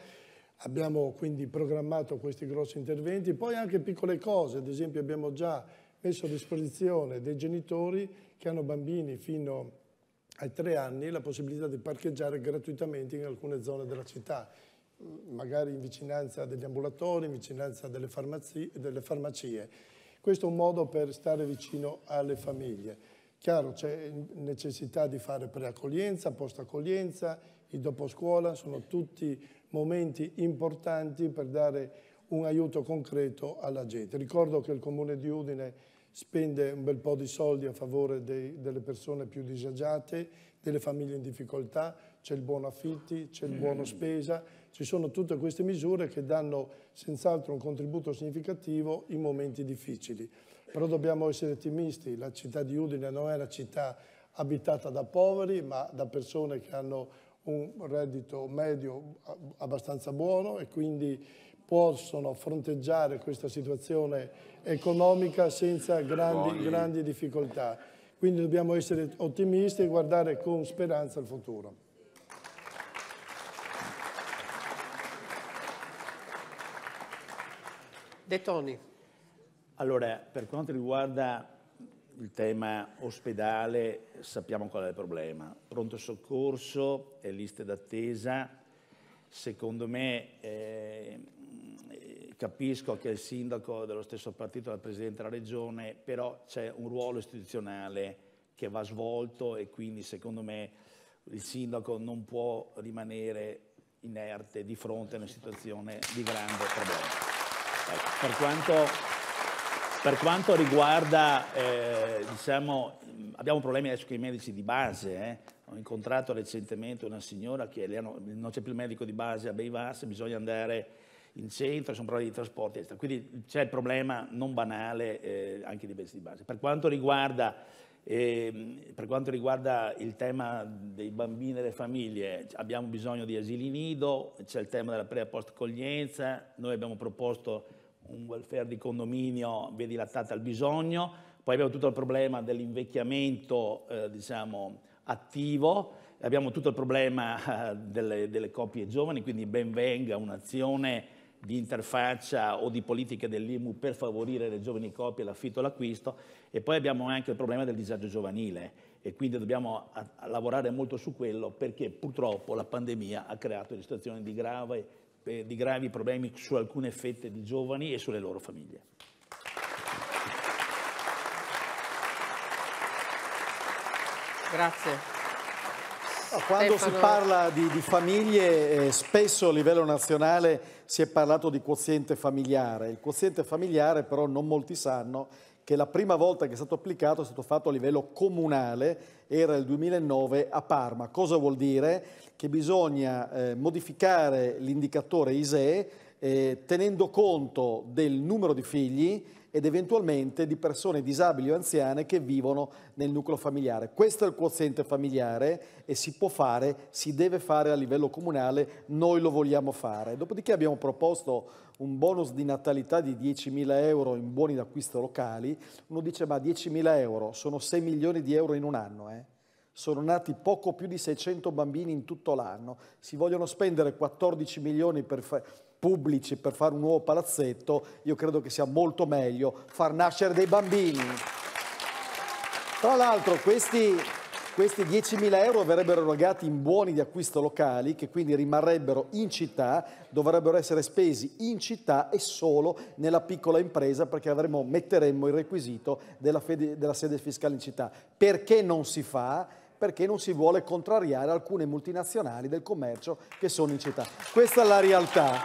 Abbiamo quindi programmato questi grossi interventi, poi anche piccole cose, ad esempio abbiamo già messo a disposizione dei genitori che hanno bambini fino ai tre anni la possibilità di parcheggiare gratuitamente in alcune zone della città magari in vicinanza degli ambulatori, in vicinanza delle, farmazie. Delle farmacie. Questo è un modo per stare vicino alle famiglie. Chiaro, c'è necessità di fare preaccoglienza, post-accoglienza, il dopo scuola, sono tutti momenti importanti per dare un aiuto concreto alla gente. Ricordo che il Comune di Udine spende un bel po' di soldi a favore dei, delle persone più disagiate, delle famiglie in difficoltà, c'è il buono affitti, c'è il buono mm. spesa, ci sono tutte queste misure che danno senz'altro un contributo significativo in momenti difficili. Però dobbiamo essere ottimisti, la città di Udine non è una città abitata da poveri, ma da persone che hanno un reddito medio abbastanza buono e quindi possono fronteggiare questa situazione economica senza grandi, grandi difficoltà. Quindi dobbiamo essere ottimisti e guardare con speranza al futuro. De Toni. Allora, per quanto riguarda il tema ospedale, sappiamo qual è il problema. Pronto soccorso e liste d'attesa, secondo me eh, capisco che il sindaco dello stesso partito è il presidente della regione, però c'è un ruolo istituzionale che va svolto e quindi secondo me il sindaco non può rimanere inerte di fronte a una situazione di grande problema. Per quanto, per quanto riguarda, eh, diciamo, abbiamo problemi adesso con i medici di base, eh. ho incontrato recentemente una signora che hanno, non c'è più il medico di base a Beivas, bisogna andare in centro, sono problemi di trasporti, eccetera. quindi c'è il problema non banale eh, anche dei medici di base. Per quanto riguarda e ehm, per quanto riguarda il tema dei bambini e delle famiglie, abbiamo bisogno di asili nido, c'è il tema della pre- post-accoglienza, noi abbiamo proposto un welfare di condominio via dilattata al bisogno, poi abbiamo tutto il problema dell'invecchiamento eh, diciamo, attivo, abbiamo tutto il problema eh, delle, delle, coppie giovani, quindi ben venga un'azione di interfaccia o di politica dell'IMU per favorire le giovani coppie, l'affitto, e l'acquisto e poi abbiamo anche il problema del disagio giovanile e quindi dobbiamo a, a lavorare molto su quello perché purtroppo la pandemia ha creato una situazione di grave eh, di gravi problemi su alcune fette di giovani e sulle loro famiglie. Grazie. Quando Stefano... si parla di, di famiglie, eh, spesso a livello nazionale si è parlato di quoziente familiare. Il quoziente familiare però non molti sanno che la prima volta che è stato applicato è stato fatto a livello comunale, era il 2009 a Parma. Cosa vuol dire? Che bisogna eh, modificare l'indicatore ISEE eh, tenendo conto del numero di figli ed eventualmente di persone disabili o anziane che vivono nel nucleo familiare. Questo è il quoziente familiare e si può fare, si deve fare a livello comunale, noi lo vogliamo fare. Dopodiché abbiamo proposto un bonus di natalità di 10.000 euro in buoni d'acquisto locali. Uno dice ma 10.000 euro sono 6 milioni di euro in un anno, eh? sono nati poco più di 600 bambini in tutto l'anno, si vogliono spendere 14 milioni per fare pubblici per fare un nuovo palazzetto, io credo che sia molto meglio far nascere dei bambini. Tra l'altro questi, questi 10.000 euro verrebbero erogati in buoni di acquisto locali che quindi rimarrebbero in città, dovrebbero essere spesi in città e solo nella piccola impresa perché avremo, metteremmo il requisito della, fede, della sede fiscale in città. Perché non si fa? perché non si vuole contrariare alcune multinazionali del commercio che sono in città. Questa è la realtà.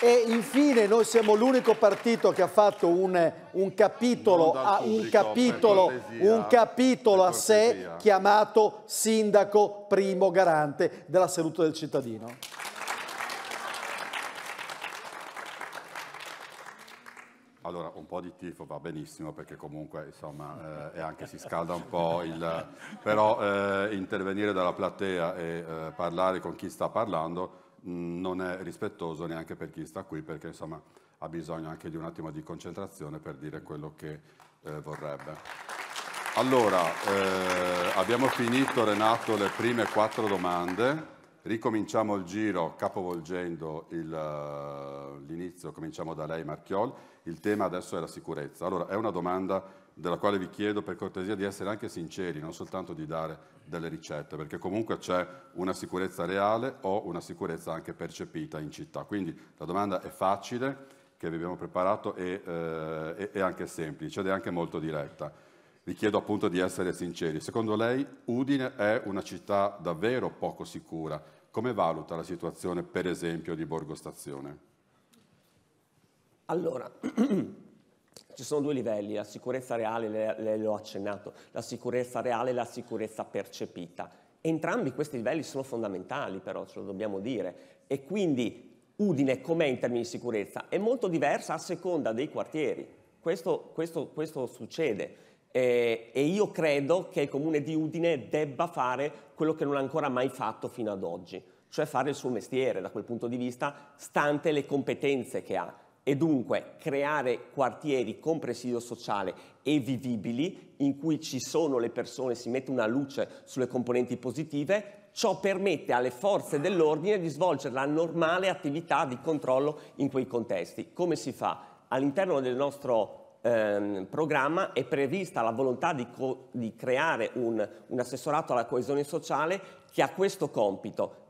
E infine noi siamo l'unico partito che ha fatto un, un capitolo, a, pubblico, un capitolo, cortesia, un capitolo a sé chiamato Sindaco Primo Garante della Salute del Cittadino. Allora, un po' di tifo va benissimo perché comunque insomma eh, anche si scalda un po', il, però eh, intervenire dalla platea e eh, parlare con chi sta parlando mh, mm, non è rispettoso neanche per chi sta qui perché insomma ha bisogno anche di un attimo di concentrazione per dire quello che eh, vorrebbe. Allora, eh, abbiamo finito Renato le prime quattro domande. Ricominciamo il giro capovolgendo eh, l'inizio, cominciamo da lei Marchiol il tema adesso è la sicurezza. Allora, è una domanda della quale vi chiedo per cortesia di essere anche sinceri, non soltanto di dare delle ricette, perché comunque c'è una sicurezza reale o una sicurezza anche percepita in città. Quindi la domanda è facile, che vi abbiamo preparato, e, eh, è anche semplice ed è anche molto diretta. Vi chiedo appunto di essere sinceri. Secondo lei Udine è una città davvero poco sicura? Come valuta la situazione, per esempio, di Borgo Stazione? Allora, *clears throat* ci sono due livelli, la sicurezza reale, lei le l'ho accennato, la sicurezza reale e la sicurezza percepita. Entrambi questi livelli sono fondamentali però, ce lo dobbiamo dire, e quindi Udine com'è in termini di sicurezza? È molto diversa a seconda dei quartieri, questo, questo, questo succede. Eh, e io credo che il comune di Udine debba fare quello che non ha ancora mai fatto fino ad oggi, cioè fare il suo mestiere da quel punto di vista, stante le competenze che ha e dunque creare quartieri con presidio sociale e vivibili in cui ci sono le persone, si mette una luce sulle componenti positive, ciò permette alle forze dell'ordine di svolgere la normale attività di controllo in quei contesti. Come si fa? All'interno del nostro Ehm, programma è prevista la volontà di, di creare un, un, assessorato alla coesione sociale che ha questo compito,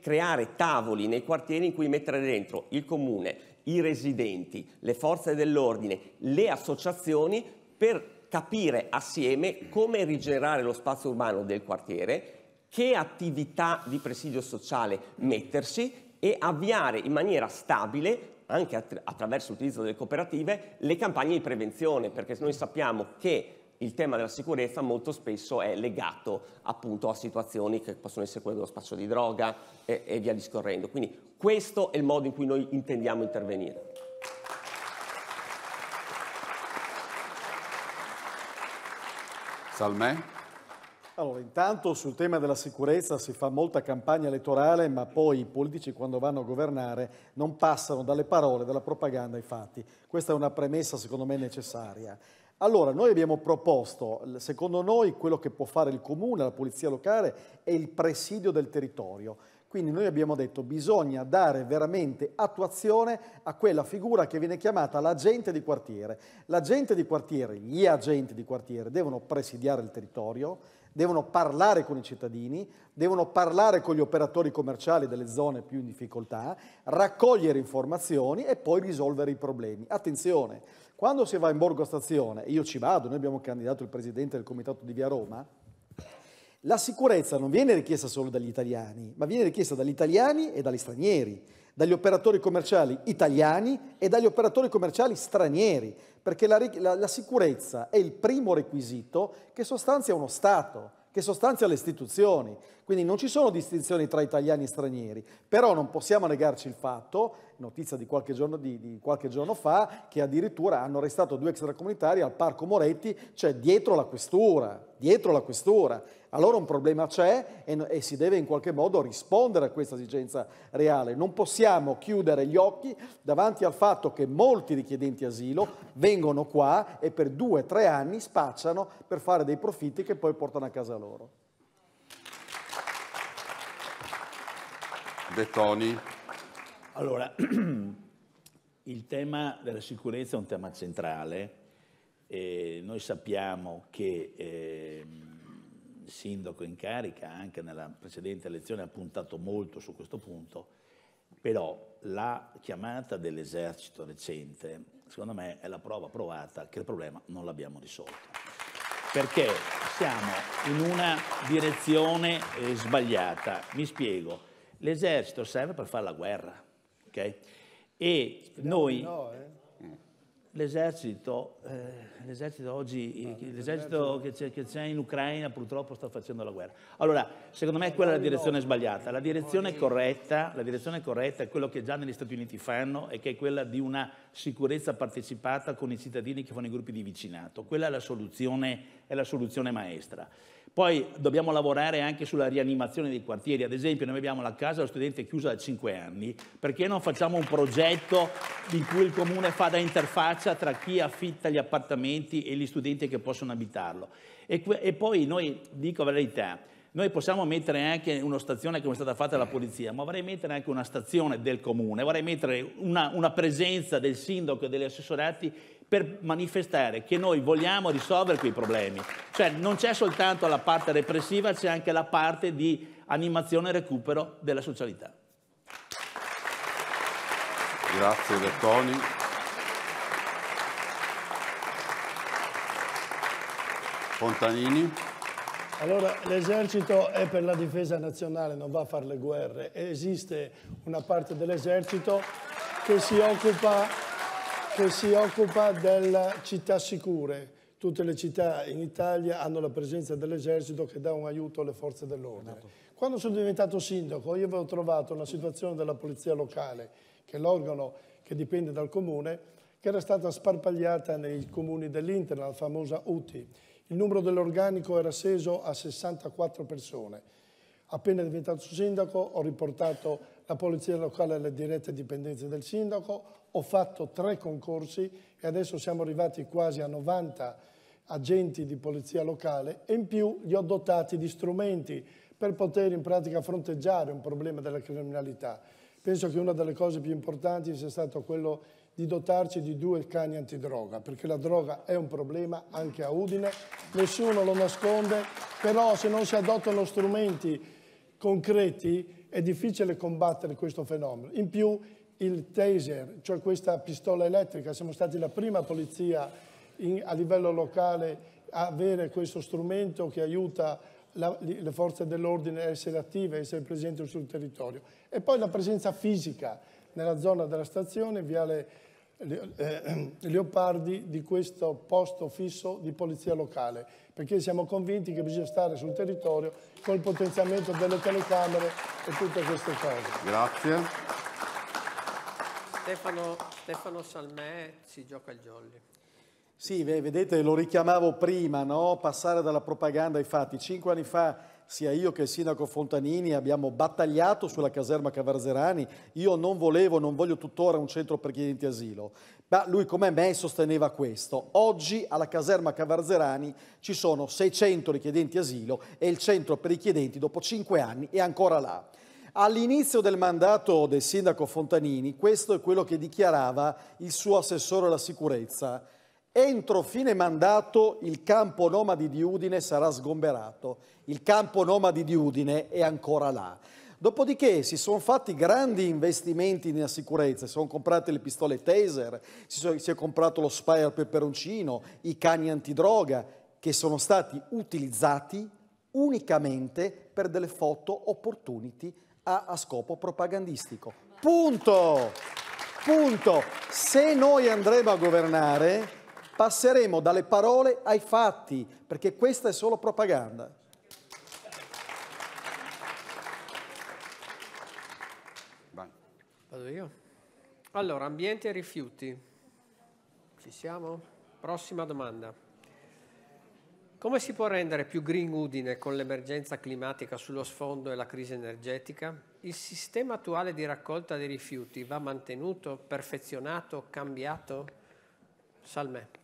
creare tavoli nei quartieri in cui mettere dentro il comune, i residenti, le forze dell'ordine, le associazioni per capire assieme come rigenerare lo spazio urbano del quartiere, che attività di presidio sociale mettersi e avviare in maniera stabile anche attra attraverso l'utilizzo delle cooperative, le campagne di prevenzione, perché noi sappiamo che il tema della sicurezza molto spesso è legato appunto a situazioni che possono essere quelle dello spazio di droga e, e via discorrendo. Quindi questo è il modo in cui noi intendiamo intervenire. Salmè? Allora, intanto sul tema della sicurezza si fa molta campagna elettorale, ma poi i politici quando vanno a governare non passano dalle parole, dalla propaganda ai fatti. Questa è una premessa secondo me necessaria. Allora, noi abbiamo proposto, secondo noi, quello che può fare il comune, la polizia locale, è il presidio del territorio. Quindi noi abbiamo detto bisogna dare veramente attuazione a quella figura che viene chiamata l'agente di quartiere. L'agente di quartiere, gli agenti di quartiere devono presidiare il territorio, devono parlare con i cittadini, devono parlare con gli operatori commerciali delle zone più in difficoltà, raccogliere informazioni e poi risolvere i problemi. Attenzione, quando si va in borgo stazione, io ci vado, noi abbiamo candidato il presidente del comitato di Via Roma, la sicurezza non viene richiesta solo dagli italiani, ma viene richiesta dagli italiani e dagli stranieri, dagli operatori commerciali italiani e dagli operatori commerciali stranieri, perché la, la, la sicurezza è il primo requisito che sostanzia uno Stato, che sostanzia le istituzioni. Quindi non ci sono distinzioni tra italiani e stranieri, però non possiamo negarci il fatto, notizia di qualche giorno, di, di qualche giorno fa, che addirittura hanno arrestato due extracomunitari al Parco Moretti, cioè dietro la questura, dietro la questura allora un problema c'è e, e, si deve in qualche modo rispondere a questa esigenza reale. Non possiamo chiudere gli occhi davanti al fatto che molti richiedenti asilo vengono qua e per due o tre anni spacciano per fare dei profitti che poi portano a casa loro. De Toni. Allora, *clears throat* il tema della sicurezza è un tema centrale. Eh, noi sappiamo che... Eh, sindaco in carica, anche nella precedente elezione, ha puntato molto su questo punto, però la chiamata dell'esercito recente, secondo me, è la prova provata che il problema non l'abbiamo risolto. Perché siamo in una direzione eh, sbagliata. Mi spiego, l'esercito serve per fare la guerra, ok? E noi... No, eh. L'esercito, eh, l'esercito, oggi, no, ah, l'esercito che, c'è, che c'è, in Ucraina purtroppo sta facendo la guerra. Allora, secondo me quella è la direzione sbagliata. La direzione corretta, la direzione corretta è quello che già negli Stati Uniti fanno e che è quella di una sicurezza partecipata con i cittadini che fanno i gruppi di vicinato. Quella è la soluzione, è la soluzione maestra. Poi dobbiamo lavorare anche sulla rianimazione dei quartieri. Ad esempio, noi abbiamo la casa dello studente chiusa da 5 anni. Perché non facciamo un progetto in cui il comune fa da interfaccia tra chi affitta gli appartamenti e gli studenti che possono abitarlo? E, e poi noi, dico la verità, noi possiamo mettere anche una stazione come è stata fatta dalla polizia, ma vorrei mettere anche una stazione del comune, vorrei mettere una, una presenza del sindaco e degli assessorati per manifestare che noi vogliamo risolvere quei problemi. Cioè non c'è soltanto la parte repressiva, c'è anche la parte di animazione e recupero della socialità. Grazie Bertoni. Fontanini. Allora, l'esercito è per la difesa nazionale, non va a fare le guerre. Esiste una parte dell'esercito che si occupa, che si occupa delle città sicure. Tutte le città in Italia hanno la presenza dell'esercito che dà un aiuto alle forze dell'ordine. Esatto. Quando sono diventato sindaco, io avevo trovato una situazione della polizia locale, che è l'organo che dipende dal comune, che era stata sparpagliata nei comuni dell'Interna, la famosa UTI il numero dell'organico era sceso a 64 persone. Appena diventato sindaco ho riportato la polizia locale alle dirette dipendenze del sindaco, ho fatto tre concorsi e adesso siamo arrivati quasi a 90 agenti di polizia locale e in più li ho dotati di strumenti per poter in pratica fronteggiare un problema della criminalità. Penso che una delle cose più importanti sia stato quello di dotarci di due cani antidroga, perché la droga è un problema anche a Udine, nessuno lo nasconde, però se non si adottano strumenti concreti è difficile combattere questo fenomeno. In più il taser, cioè questa pistola elettrica, siamo stati la prima polizia in, a livello locale a avere questo strumento che aiuta la, le forze dell'ordine a essere attive, a essere presenti sul territorio. E poi la presenza fisica, nella zona della stazione, viale eh, Leopardi, di questo posto fisso di polizia locale, perché siamo convinti che bisogna stare sul territorio con il potenziamento delle telecamere e tutte queste cose. Grazie. Stefano, Stefano Salmè si gioca il jolly. Sì, vedete, lo richiamavo prima, no? passare dalla propaganda ai fatti. Cinque anni fa sia io che il sindaco Fontanini abbiamo battagliato sulla caserma Cavarzerani, io non volevo, non voglio tuttora un centro per chiedenti asilo, ma lui come me sosteneva questo. Oggi alla caserma Cavarzerani ci sono 600 richiedenti asilo e il centro per i chiedenti dopo 5 anni è ancora là. All'inizio del mandato del sindaco Fontanini questo è quello che dichiarava il suo assessore alla sicurezza, Entro fine mandato il campo nomadi di Udine sarà sgomberato. Il campo nomadi di Udine è ancora là. Dopodiché si sono fatti grandi investimenti nella sicurezza, si sono comprate le pistole taser, si, sono, si è comprato lo spire peperoncino, i cani antidroga, che sono stati utilizzati unicamente per delle foto opportunity a, a scopo propagandistico. Punto! Punto! Se noi andremo a governare Passeremo dalle parole ai fatti, perché questa è solo propaganda. Vado io. Allora, ambiente e rifiuti. Ci siamo? Prossima domanda. Come si può rendere più green Udine con l'emergenza climatica sullo sfondo e la crisi energetica? Il sistema attuale di raccolta dei rifiuti va mantenuto, perfezionato, cambiato? Salme.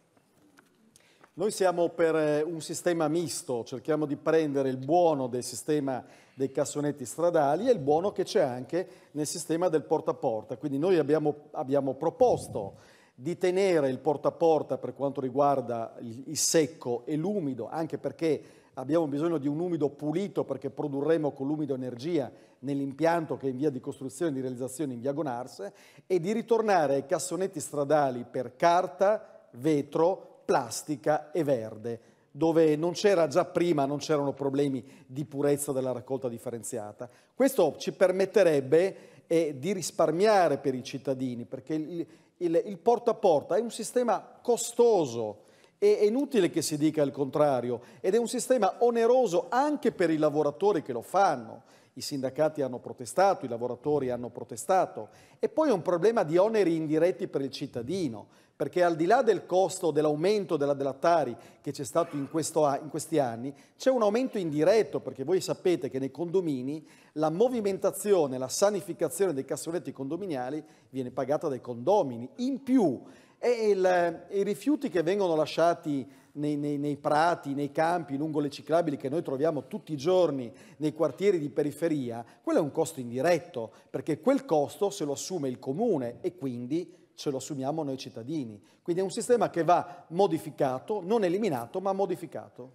Noi siamo per eh, un sistema misto, cerchiamo di prendere il buono del sistema dei cassonetti stradali e il buono che c'è anche nel sistema del porta a porta. Quindi noi abbiamo, abbiamo proposto di tenere il porta a porta per quanto riguarda il, il secco e l'umido, anche perché abbiamo bisogno di un umido pulito perché produrremo con l'umido energia nell'impianto che è in via di costruzione e di realizzazione in via Gonarse e di ritornare ai cassonetti stradali per carta, vetro, plastica e verde, dove non c'era già prima, non c'erano problemi di purezza della raccolta differenziata. Questo ci permetterebbe eh, di risparmiare per i cittadini, perché il, il, il porta a porta è un sistema costoso, è inutile che si dica il contrario ed è un sistema oneroso anche per i lavoratori che lo fanno. I sindacati hanno protestato, i lavoratori hanno protestato e poi è un problema di oneri indiretti per il cittadino perché al di là del costo dell'aumento della, della Tari che c'è stato in, questo, in questi anni, c'è un aumento indiretto, perché voi sapete che nei condomini la movimentazione, la sanificazione dei cassonetti condominiali viene pagata dai condomini. In più, il, i rifiuti che vengono lasciati nei, nei, nei, prati, nei campi, lungo le ciclabili che noi troviamo tutti i giorni nei quartieri di periferia, quello è un costo indiretto, perché quel costo se lo assume il comune e quindi ce lo assumiamo noi cittadini. Quindi è un sistema che va modificato, non eliminato, ma modificato.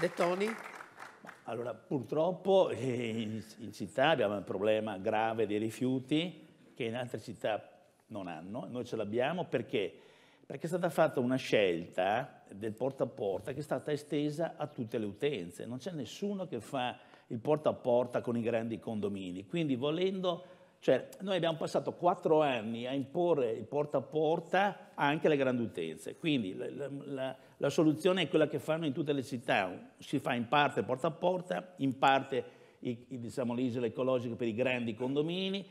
De Toni? Allora, purtroppo eh, in, città abbiamo un problema grave dei rifiuti che in altre città non hanno, noi ce l'abbiamo perché? Perché è stata fatta una scelta del porta a porta che è stata estesa a tutte le utenze, non c'è nessuno che fa il porta a porta con i grandi condomini. Quindi volendo, cioè noi abbiamo passato quattro anni a imporre il porta a porta anche alle grandi utenze. Quindi la, la, la soluzione è quella che fanno in tutte le città, si fa in parte porta a porta, in parte i, i, diciamo, l'isola ecologica per i grandi condomini,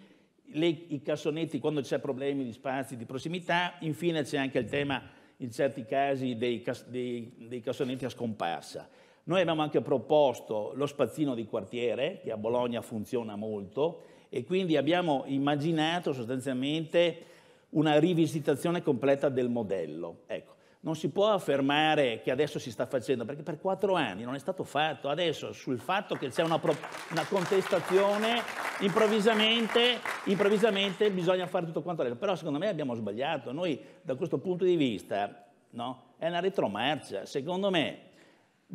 le, i cassonetti quando c'è problemi di spazi di prossimità, infine c'è anche il tema in certi casi dei, dei, dei cassonetti a scomparsa. Noi abbiamo anche proposto lo spazzino di quartiere, che a Bologna funziona molto, e quindi abbiamo immaginato sostanzialmente una rivisitazione completa del modello. Ecco, non si può affermare che adesso si sta facendo, perché per quattro anni non è stato fatto. Adesso sul fatto che c'è una, una contestazione, improvvisamente, improvvisamente, bisogna fare tutto quanto adesso. Però secondo me abbiamo sbagliato. Noi da questo punto di vista no, è una retromarcia. Secondo me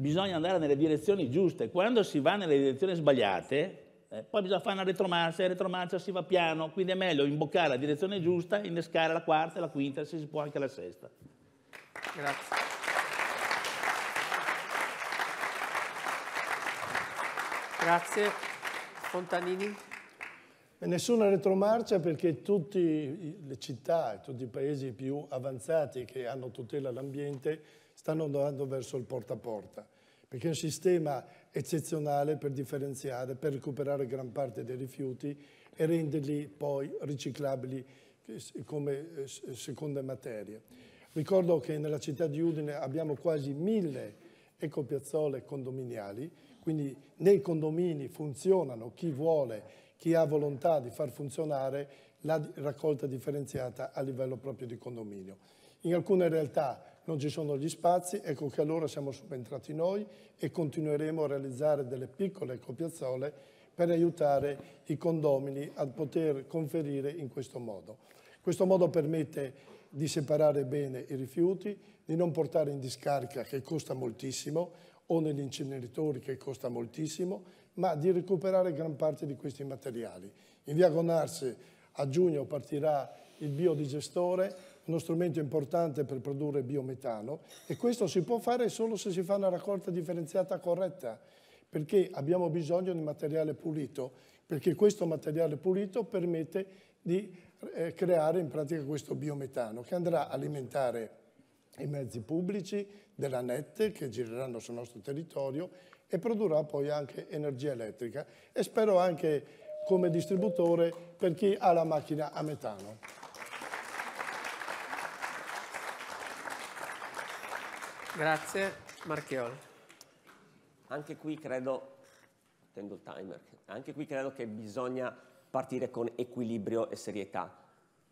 bisogna andare nelle direzioni giuste. Quando si va nelle direzioni sbagliate, eh, poi bisogna fare una retromarcia, e retromarcia si va piano, quindi è meglio imboccare la direzione giusta, innescare la quarta, la quinta, se si può anche la sesta. Grazie. Grazie. Fontanini nessuna retromarcia perché tutte le città tutti i paesi più avanzati che hanno tutela all'ambiente stanno andando verso il porta a porta, perché è un sistema eccezionale per differenziare, per recuperare gran parte dei rifiuti e renderli poi riciclabili eh, come eh, seconde materie. Ricordo che nella città di Udine abbiamo quasi mille ecopiazzole condominiali, quindi nei condomini funzionano chi vuole chi ha volontà di far funzionare la raccolta differenziata a livello proprio di condominio. In alcune realtà non ci sono gli spazi, ecco che allora siamo subentrati noi e continueremo a realizzare delle piccole copiazzole per aiutare i condomini a poter conferire in questo modo. Questo modo permette di separare bene i rifiuti, di non portare in discarica che costa moltissimo o negli inceneritori che costa moltissimo, ma di recuperare gran parte di questi materiali. In Diagonarse a giugno partirà il biodigestore, uno strumento importante per produrre biometano e questo si può fare solo se si fa una raccolta differenziata corretta, perché abbiamo bisogno di materiale pulito, perché questo materiale pulito permette di eh, creare in pratica questo biometano che andrà a alimentare i mezzi pubblici della NET che gireranno sul nostro territorio e produrrà poi anche energia elettrica e spero anche come distributore per chi ha la macchina a metano. Grazie Marchioli. Anche qui credo, attendo il timer, anche qui credo che bisogna partire con equilibrio e serietà.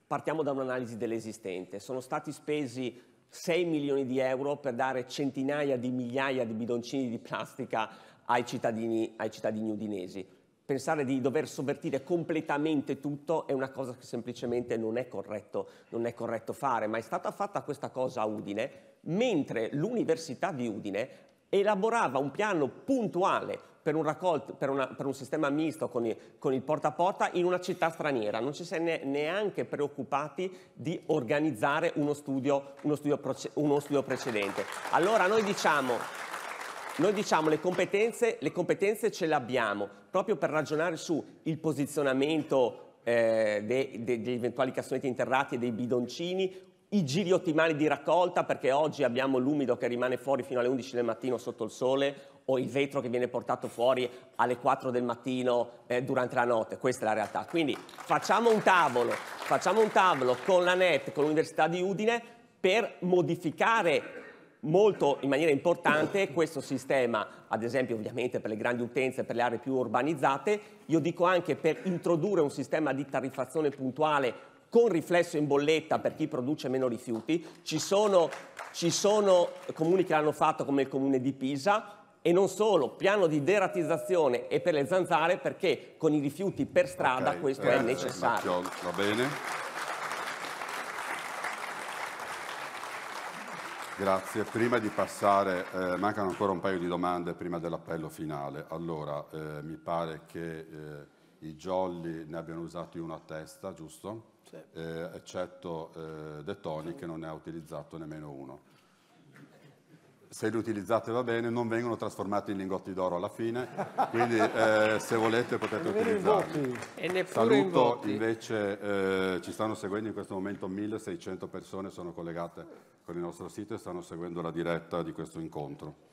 Partiamo da un'analisi dell'esistente. Sono stati spesi 6 milioni di euro per dare centinaia di migliaia di bidoncini di plastica ai cittadini, ai cittadini udinesi. Pensare di dover sovvertire completamente tutto è una cosa che semplicemente non è corretto, non è corretto fare, ma è stata fatta questa cosa a Udine, mentre l'Università di Udine elaborava un piano puntuale per un, raccolto, per, una, per un sistema misto con, i, con il, porta a porta in una città straniera. Non ci si è neanche preoccupati di organizzare uno studio, uno studio, uno studio precedente. Allora noi diciamo, noi diciamo le competenze, le competenze ce le abbiamo proprio per ragionare sul posizionamento eh, degli de eventuali cassonetti interrati e dei bidoncini i giri ottimali di raccolta perché oggi abbiamo l'umido che rimane fuori fino alle 11 del mattino sotto il sole o il vetro che viene portato fuori alle 4 del mattino eh, durante la notte, questa è la realtà. Quindi facciamo un tavolo, facciamo un tavolo con la NET, con l'Università di Udine per modificare molto in maniera importante questo sistema, ad esempio ovviamente per le grandi utenze, per le aree più urbanizzate, io dico anche per introdurre un sistema di tariffazione puntuale con riflesso in bolletta per chi produce meno rifiuti, ci sono, ci sono comuni che l'hanno fatto come il comune di Pisa, e non solo, piano di deratizzazione e per le zanzare perché con i rifiuti per strada okay, questo grazie, è necessario. Marchiol, va bene. Grazie, prima di passare, eh, mancano ancora un paio di domande prima dell'appello finale. Allora, eh, mi pare che eh, i jolly ne abbiano usati uno a testa, giusto? sì. eh, eccetto eh, De Toni che non ne ha utilizzato nemmeno uno. Se li utilizzate va bene, non vengono trasformati in lingotti d'oro alla fine, quindi eh, se volete potete utilizzarli. Saluto in invece, eh, ci stanno seguendo in questo momento 1600 persone, sono collegate con il nostro sito e stanno seguendo la diretta di questo incontro.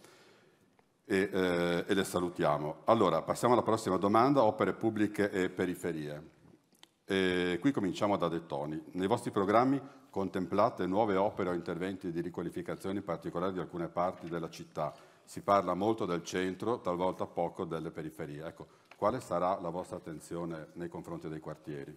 E, eh, e, le salutiamo. Allora, passiamo alla prossima domanda, opere pubbliche e periferie. E qui cominciamo da De Toni. Nei vostri programmi contemplate nuove opere o interventi di riqualificazione in particolare di alcune parti della città. Si parla molto del centro, talvolta poco delle periferie. Ecco, quale sarà la vostra attenzione nei confronti dei quartieri?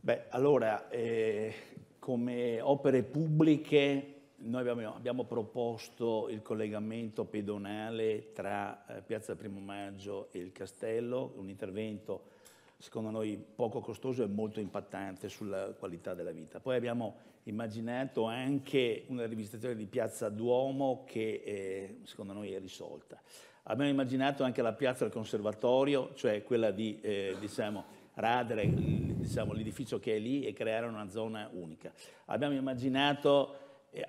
Beh, allora, eh, come opere pubbliche noi abbiamo, abbiamo, proposto il collegamento pedonale tra eh, Piazza Primo Maggio e il Castello, un intervento secondo noi poco costoso e molto impattante sulla qualità della vita. Poi abbiamo immaginato anche una rivisitazione di Piazza Duomo che eh, secondo noi è risolta. Abbiamo immaginato anche la piazza del conservatorio, cioè quella di eh, diciamo, radere diciamo, l'edificio che è lì e creare una zona unica. Abbiamo immaginato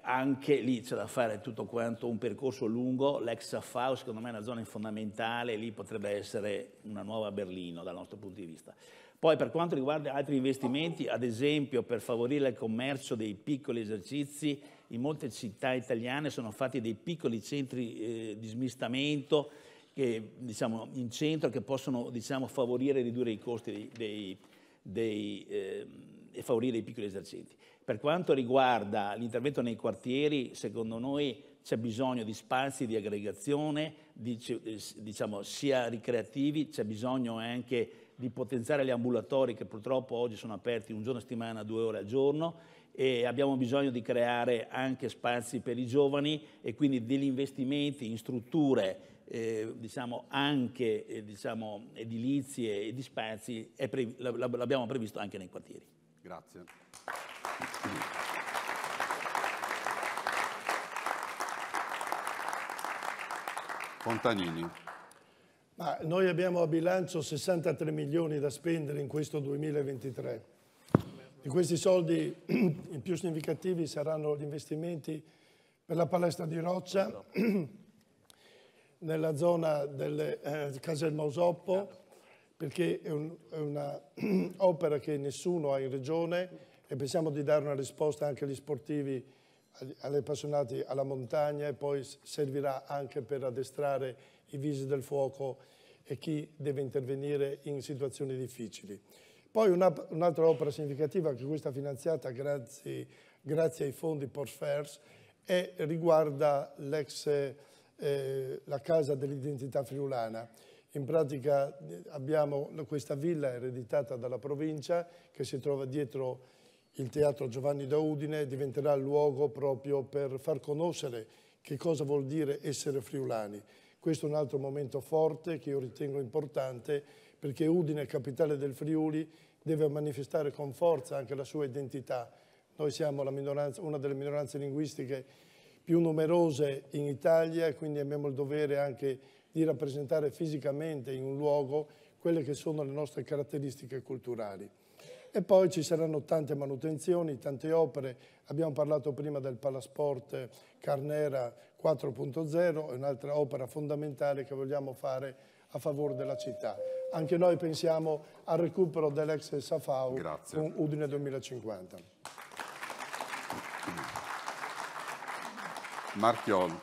anche lì c'è da fare tutto quanto un percorso lungo, l'ex Safau secondo me è una zona fondamentale, lì potrebbe essere una nuova Berlino dal nostro punto di vista. Poi per quanto riguarda altri investimenti, ad esempio per favorire il commercio dei piccoli esercizi, in molte città italiane sono fatti dei piccoli centri eh, di smistamento che, diciamo, in centro che possono diciamo, favorire e ridurre i costi dei, dei, dei, eh, e favorire i piccoli esercenti. Per quanto riguarda l'intervento nei quartieri, secondo noi c'è bisogno di spazi di aggregazione, di, eh, diciamo, sia ricreativi, c'è bisogno anche di potenziare gli ambulatori che purtroppo oggi sono aperti un giorno a settimana, due ore al giorno e abbiamo bisogno di creare anche spazi per i giovani e quindi degli investimenti in strutture eh, diciamo anche eh, diciamo, edilizie e di spazi pre l'abbiamo previsto anche nei quartieri. Grazie. Fontanini. Ma noi abbiamo a bilancio 63 milioni da spendere in questo 2023. Di questi soldi *clears throat* i più significativi saranno gli investimenti per la palestra di Roccia, *clears throat* nella zona del eh, Casel Mausoppo, perché è, un, è un'opera *clears throat* che nessuno ha in regione e pensiamo di dare una risposta anche agli sportivi, agli appassionati alla montagna e poi servirà anche per addestrare i visi del fuoco e chi deve intervenire in situazioni difficili. Poi un'altra opera significativa, che questa finanziata grazie, grazie ai fondi Porfers, riguarda eh, la Casa dell'Identità Friulana. In pratica abbiamo questa villa ereditata dalla provincia che si trova dietro il teatro Giovanni da Udine, diventerà il luogo proprio per far conoscere che cosa vuol dire essere friulani. Questo è un altro momento forte che io ritengo importante perché Udine, capitale del Friuli, deve manifestare con forza anche la sua identità. Noi siamo una delle minoranze linguistiche più numerose in Italia, e quindi abbiamo il dovere anche di di rappresentare fisicamente in un luogo quelle che sono le nostre caratteristiche culturali. E poi ci saranno tante manutenzioni, tante opere, abbiamo parlato prima del Palasport Carnera 4.0, è un'altra opera fondamentale che vogliamo fare a favore della città. Anche noi pensiamo al recupero dell'ex Safau Grazie. con Udine 2050. Marchion.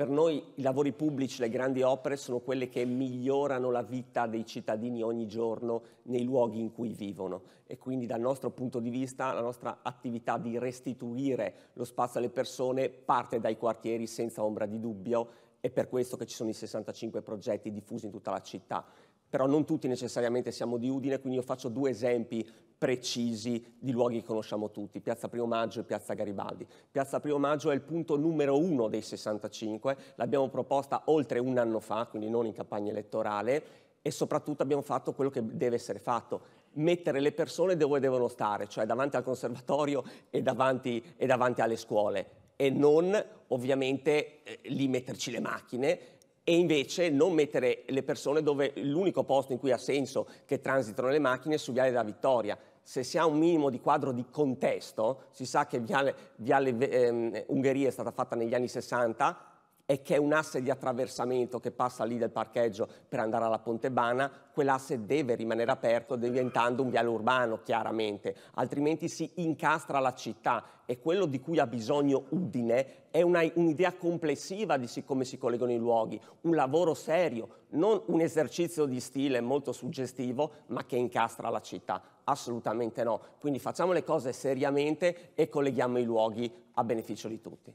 Per noi i lavori pubblici, le grandi opere sono quelle che migliorano la vita dei cittadini ogni giorno nei luoghi in cui vivono e quindi dal nostro punto di vista la nostra attività di restituire lo spazio alle persone parte dai quartieri senza ombra di dubbio e per questo che ci sono i 65 progetti diffusi in tutta la città però non tutti necessariamente siamo di Udine, quindi io faccio due esempi precisi di luoghi che conosciamo tutti, Piazza Primo Maggio e Piazza Garibaldi. Piazza Primo Maggio è il punto numero uno dei 65, l'abbiamo proposta oltre un anno fa, quindi non in campagna elettorale, e soprattutto abbiamo fatto quello che deve essere fatto, mettere le persone dove devono stare, cioè davanti al conservatorio e davanti, e davanti alle scuole, e non ovviamente eh, lì metterci le macchine e invece non mettere le persone dove l'unico posto in cui ha senso che transitano le macchine è su Viale della Vittoria se si ha un minimo di quadro di contesto, si sa che Viale, Viale eh, Ungheria è stata fatta negli anni 60, e che è un asse di attraversamento che passa lì del parcheggio per andare alla Pontebana, quell'asse deve rimanere aperto diventando un viale urbano chiaramente, altrimenti si incastra la città e quello di cui ha bisogno Udine è un'idea complessiva di si, come si collegano i luoghi, un lavoro serio, non un esercizio di stile molto suggestivo ma che incastra la città, assolutamente no. Quindi facciamo le cose seriamente e colleghiamo i luoghi a beneficio di tutti.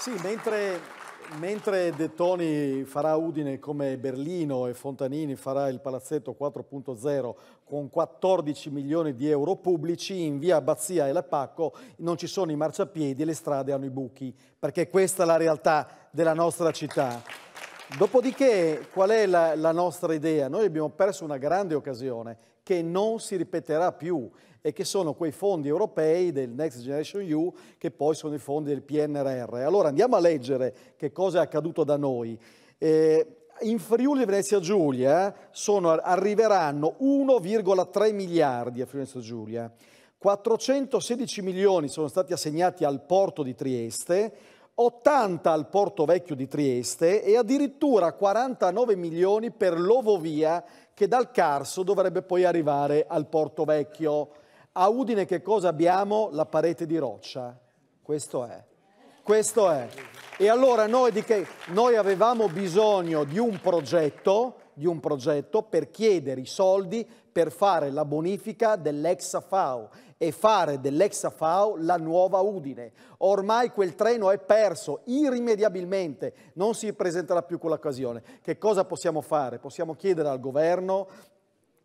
Sì, mentre, mentre De Toni farà Udine come Berlino e Fontanini farà il palazzetto 4.0 con 14 milioni di euro pubblici, in via Abbazia e La Pacco non ci sono i marciapiedi e le strade hanno i buchi, perché questa è la realtà della nostra città. Dopodiché, qual è la, la nostra idea? Noi abbiamo perso una grande occasione che non si ripeterà più e che sono quei fondi europei del Next Generation EU che poi sono i fondi del PNRR. Allora andiamo a leggere che cosa è accaduto da noi. Eh, in Friuli Venezia Giulia eh, sono, arriveranno 1,3 miliardi a Friuli Venezia Giulia. 416 milioni sono stati assegnati al porto di Trieste, 80 al porto vecchio di Trieste e addirittura 49 milioni per l'Ovovia che dal Carso dovrebbe poi arrivare al porto vecchio. A Udine che cosa abbiamo? La parete di roccia. Questo è. Questo è. E allora noi, che, noi avevamo bisogno di un, progetto, di un progetto per chiedere i soldi per fare la bonifica dell'ex FAO e fare dell'ex FAO la nuova Udine. Ormai quel treno è perso irrimediabilmente, non si presenterà più quell'occasione. Che cosa possiamo fare? Possiamo chiedere al governo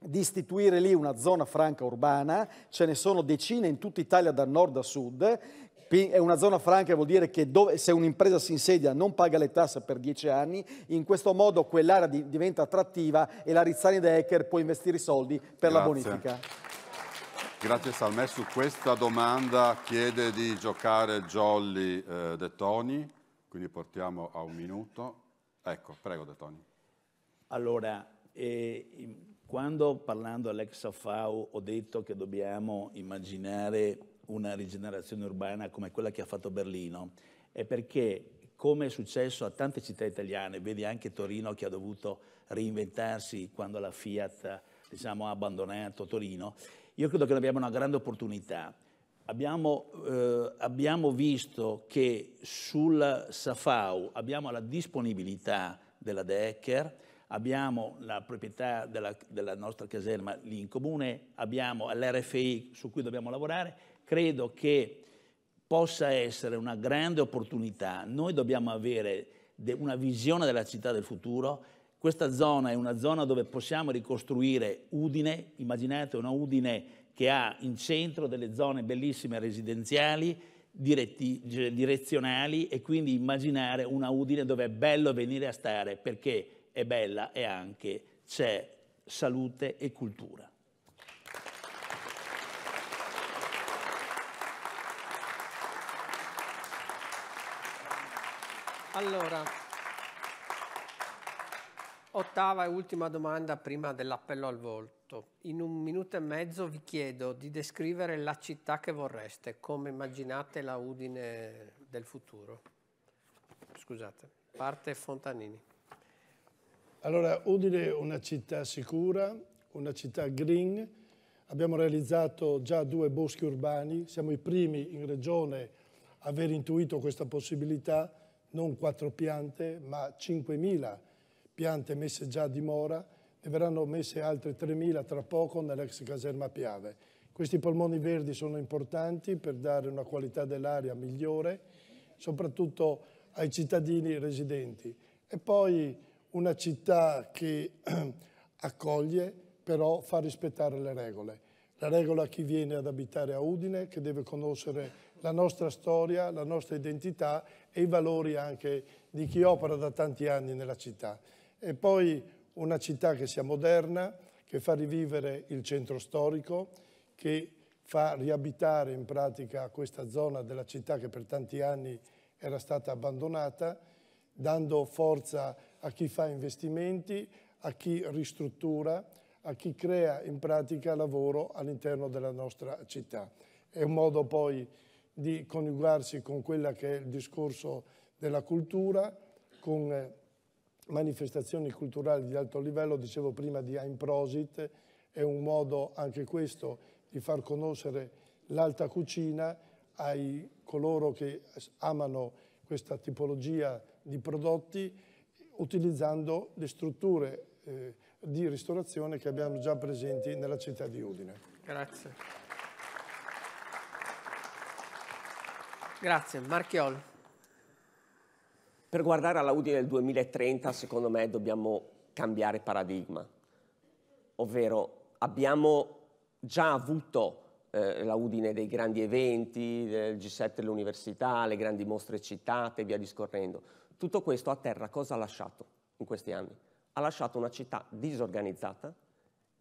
di istituire lì una zona franca urbana, ce ne sono decine in tutta Italia da nord a sud, è una zona franca vuol dire che dove, se un'impresa si insedia non paga le tasse per dieci anni, in questo modo quell'area di, diventa attrattiva e la Rizzani da Decker può investire i soldi per Grazie. la bonifica. Grazie Salmè, su questa domanda chiede di giocare Jolly eh, De Toni, quindi portiamo a un minuto. Ecco, prego De Toni. Allora, eh, quando parlando all'ex FAO ho detto che dobbiamo immaginare una rigenerazione urbana come quella che ha fatto Berlino, è perché come è successo a tante città italiane, vedi anche Torino che ha dovuto reinventarsi quando la Fiat diciamo, ha abbandonato Torino, io credo che abbiamo una grande opportunità. Abbiamo, eh, abbiamo visto che sul Safau abbiamo la disponibilità della Decker, abbiamo la proprietà della, della nostra caserma lì in comune, abbiamo l'RFI su cui dobbiamo lavorare, credo che possa essere una grande opportunità. Noi dobbiamo avere una visione della città del futuro. Questa zona è una zona dove possiamo ricostruire Udine, immaginate una Udine che ha in centro delle zone bellissime residenziali, diretti, direzionali e quindi immaginare una Udine dove è bello venire a stare perché è bella e anche c'è salute e cultura. Allora, ottava e ultima domanda prima dell'appello al volto. In un minuto e mezzo vi chiedo di descrivere la città che vorreste, come immaginate la Udine del futuro. Scusate, parte Fontanini. Allora, Udine è una città sicura, una città green, abbiamo realizzato già due boschi urbani, siamo i primi in regione a aver intuito questa possibilità, non quattro piante, ma 5.000 piante messe già a dimora, ne verranno messe altre 3.000 tra poco nell'ex caserma Piave. Questi polmoni verdi sono importanti per dare una qualità dell'aria migliore, soprattutto ai cittadini residenti. E poi una città che *clears throat* accoglie, però fa rispettare le regole. La regola a chi viene ad abitare a Udine, che deve conoscere la nostra storia, la nostra identità e i valori anche di chi opera da tanti anni nella città. E poi una città che sia moderna, che fa rivivere il centro storico, che fa riabitare in pratica questa zona della città che per tanti anni era stata abbandonata dando forza a chi fa investimenti, a chi ristruttura, a chi crea in pratica lavoro all'interno della nostra città. È un modo poi di coniugarsi con quella che è il discorso della cultura, con eh, manifestazioni culturali di alto livello, dicevo prima di Aimprosit, è un modo anche questo di far conoscere l'alta cucina ai coloro che amano questa tipologia di di prodotti utilizzando le strutture eh, di ristorazione che abbiamo già presenti nella città di Udine. Grazie. Grazie. Marchiol. Per guardare alla Udine del 2030, secondo me, dobbiamo cambiare paradigma. Ovvero, abbiamo già avuto eh, la Udine dei grandi eventi, del G7 dell'università, le grandi mostre citate e via discorrendo tutto questo a terra cosa ha lasciato in questi anni? Ha lasciato una città disorganizzata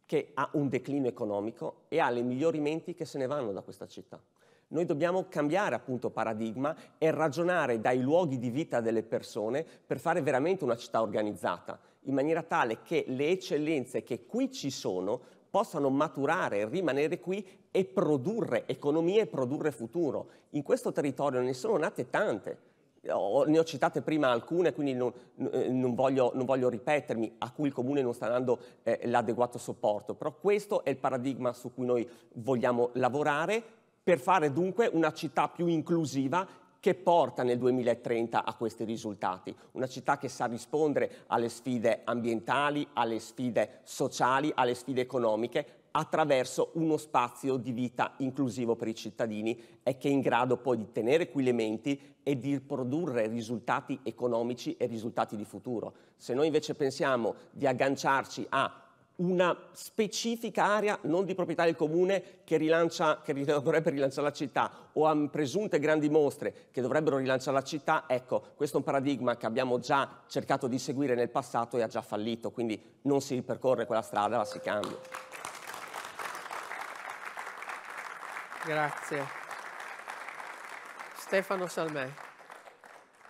che ha un declino economico e ha le migliori menti che se ne vanno da questa città. Noi dobbiamo cambiare appunto paradigma e ragionare dai luoghi di vita delle persone per fare veramente una città organizzata, in maniera tale che le eccellenze che qui ci sono possano maturare, rimanere qui e produrre economia e produrre futuro. In questo territorio ne sono nate tante, ho, ne ho citate prima alcune, quindi non, eh, non, voglio, non, voglio, ripetermi, a cui il Comune non sta dando eh, l'adeguato supporto, però questo è il paradigma su cui noi vogliamo lavorare per fare dunque una città più inclusiva che porta nel 2030 a questi risultati. Una città che sa rispondere alle sfide ambientali, alle sfide sociali, alle sfide economiche, attraverso uno spazio di vita inclusivo per i cittadini e che è in grado poi di tenere quegli elementi e di produrre risultati economici e risultati di futuro. Se noi invece pensiamo di agganciarci a una specifica area non di proprietà del comune che, rilancia, che dovrebbe *laughs* rilanciare la città o a presunte grandi mostre che dovrebbero rilanciare la città, ecco, questo è un paradigma che abbiamo già cercato di seguire nel passato e ha già fallito, quindi non si ripercorre quella strada, la si cambia. Grazie. Stefano Salmè.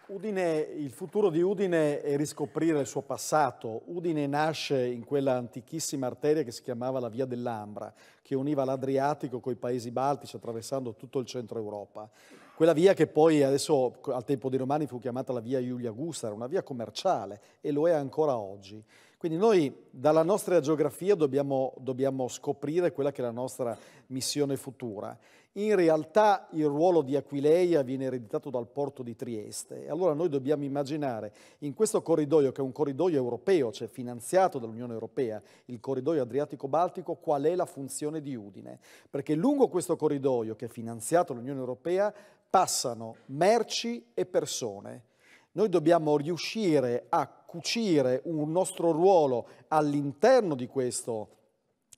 Udine, il futuro di Udine è riscoprire il suo passato. Udine nasce in quella antichissima arteria che si chiamava la Via dell'Ambra, che univa l'Adriatico con i paesi baltici attraversando tutto il centro Europa. Quella via che poi adesso al tempo dei Romani fu chiamata la Via Giulia Gusta, era una via commerciale e lo è ancora oggi. Quindi noi dalla nostra geografia dobbiamo, dobbiamo, scoprire quella che è la nostra missione futura. In realtà il ruolo di Aquileia viene ereditato dal porto di Trieste allora noi dobbiamo immaginare in questo corridoio, che è un corridoio europeo, cioè finanziato dall'Unione Europea, il corridoio Adriatico-Baltico, qual è la funzione di Udine. Perché lungo questo corridoio, che è finanziato dall'Unione Europea, passano merci e persone. Noi dobbiamo riuscire a cucire un nostro ruolo all'interno di questo,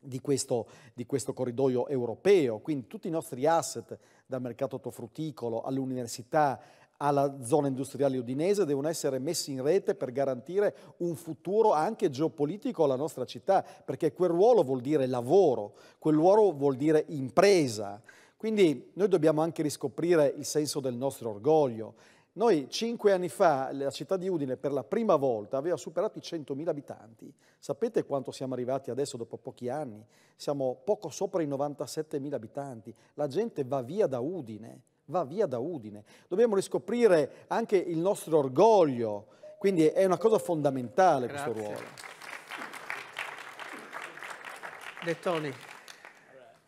di, questo, di questo corridoio europeo, quindi tutti i nostri asset dal mercato ortofrutticolo all'università alla zona industriale udinese devono essere messi in rete per garantire un futuro anche geopolitico alla nostra città, perché quel ruolo vuol dire lavoro, quel ruolo vuol dire impresa. Quindi noi dobbiamo anche riscoprire il senso del nostro orgoglio, noi cinque anni fa la città di Udine per la prima volta aveva superato i 100.000 abitanti. Sapete quanto siamo arrivati adesso dopo pochi anni? Siamo poco sopra i 97.000 abitanti. La gente va via da Udine, va via da Udine. Dobbiamo riscoprire anche il nostro orgoglio. Quindi è una cosa fondamentale Grazie. questo ruolo. De Toni.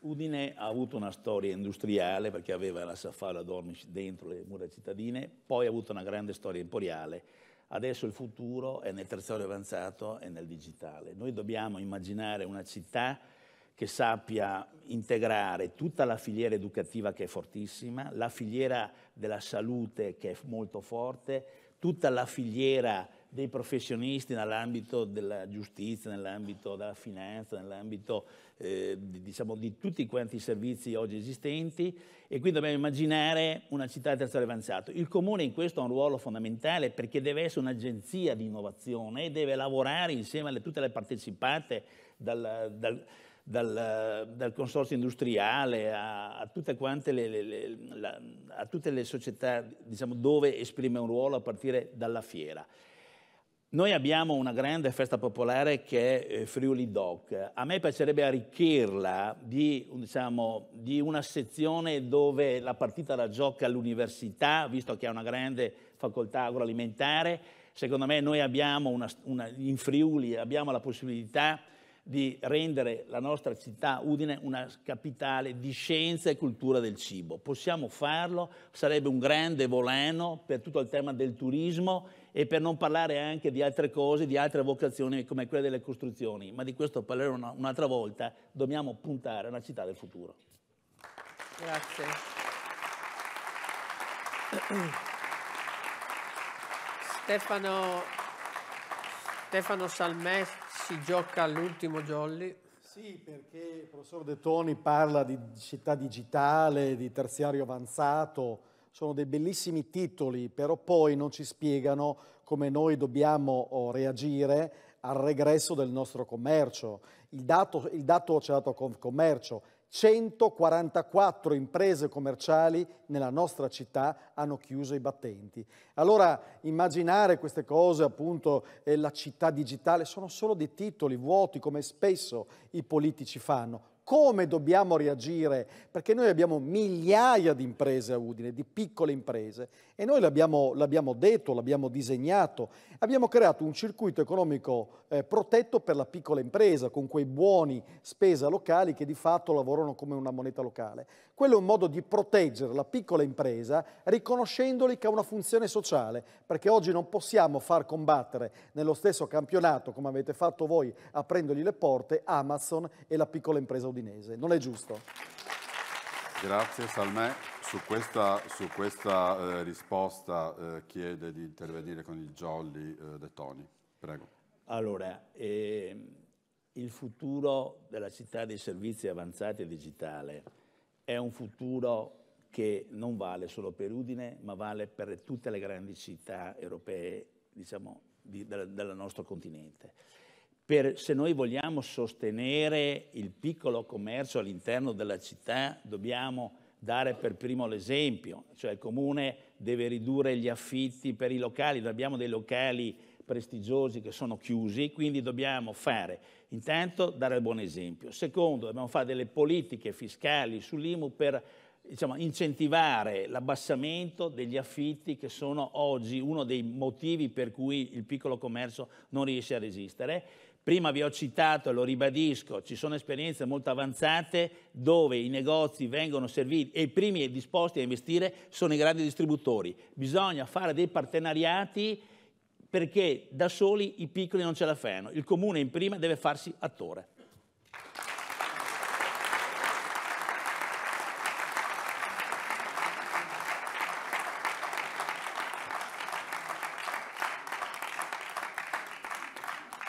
Udine ha avuto una storia industriale perché aveva la Safala Dornish dentro le mura cittadine, poi ha avuto una grande storia imperiale. Adesso il futuro è nel terziario avanzato e nel digitale. Noi dobbiamo immaginare una città che sappia integrare tutta la filiera educativa che è fortissima, la filiera della salute che è molto forte, tutta la filiera dei professionisti nell'ambito della giustizia, nell'ambito della finanza, nell'ambito eh, di, diciamo, di tutti quanti i servizi oggi esistenti e quindi dobbiamo immaginare una città del terzo avanzato. Il comune in questo ha un ruolo fondamentale perché deve essere un'agenzia di innovazione e deve lavorare insieme a tutte le partecipate dal, dal dal, dal, consorzio industriale a, a tutte quante le, le, le, la, a tutte le società diciamo, dove esprime un ruolo a partire dalla fiera. Noi abbiamo una grande festa popolare che è eh, Friuli Doc. A me piacerebbe arricchirla di, diciamo, di, una sezione dove la partita la gioca all'università, visto che è una grande facoltà agroalimentare. Secondo me noi abbiamo una, una, in Friuli abbiamo la possibilità di rendere la nostra città Udine una capitale di scienza e cultura del cibo. Possiamo farlo, sarebbe un grande volano per tutto il tema del turismo e per non parlare anche di altre cose, di altre vocazioni come quella delle costruzioni, ma di questo parlerò un'altra volta, dobbiamo puntare alla città del futuro. Grazie. Stefano, Stefano Salmè si gioca all'ultimo jolly. Sì, perché il professor De Toni parla di città digitale, di terziario avanzato, sono dei bellissimi titoli, però poi non ci spiegano come noi dobbiamo oh, reagire al regresso del nostro commercio. Il dato, il dato ce l'ha dato Confcommercio, 144 imprese commerciali nella nostra città hanno chiuso i battenti. Allora immaginare queste cose, appunto, eh, la città digitale, sono solo dei titoli vuoti come spesso i politici fanno come dobbiamo reagire, perché noi abbiamo migliaia di imprese a Udine, di piccole imprese, e noi l'abbiamo, l'abbiamo detto, l'abbiamo disegnato, abbiamo creato un circuito economico eh, protetto per la piccola impresa, con quei buoni spesa locali che di fatto lavorano come una moneta locale. Quello è un modo di proteggere la piccola impresa riconoscendoli che ha una funzione sociale, perché oggi non possiamo far combattere nello stesso campionato, come avete fatto voi aprendogli le porte, Amazon e la piccola impresa udinese. Non è giusto. Grazie Salmè. Su questa, su questa eh, risposta eh, chiede di intervenire con il Jolly eh, De Toni. Prego. Allora, ehm, il futuro della città dei servizi avanzati e digitale è un futuro che non vale solo per Udine, ma vale per tutte le grandi città europee, diciamo, di, del, del, nostro continente. Per, se noi vogliamo sostenere il piccolo commercio all'interno della città, dobbiamo dare per primo l'esempio, cioè il comune deve ridurre gli affitti per i locali, abbiamo dei locali prestigiosi che sono chiusi, quindi dobbiamo fare, intanto dare il buon esempio. Secondo, dobbiamo fare delle politiche fiscali sull'IMU per diciamo, incentivare l'abbassamento degli affitti che sono oggi uno dei motivi per cui il piccolo commercio non riesce a resistere. Prima vi ho citato, e lo ribadisco, ci sono esperienze molto avanzate dove i negozi vengono serviti e i primi disposti a investire sono i grandi distributori. Bisogna fare dei partenariati perché da soli i piccoli non ce la fanno. Il comune in prima deve farsi attore.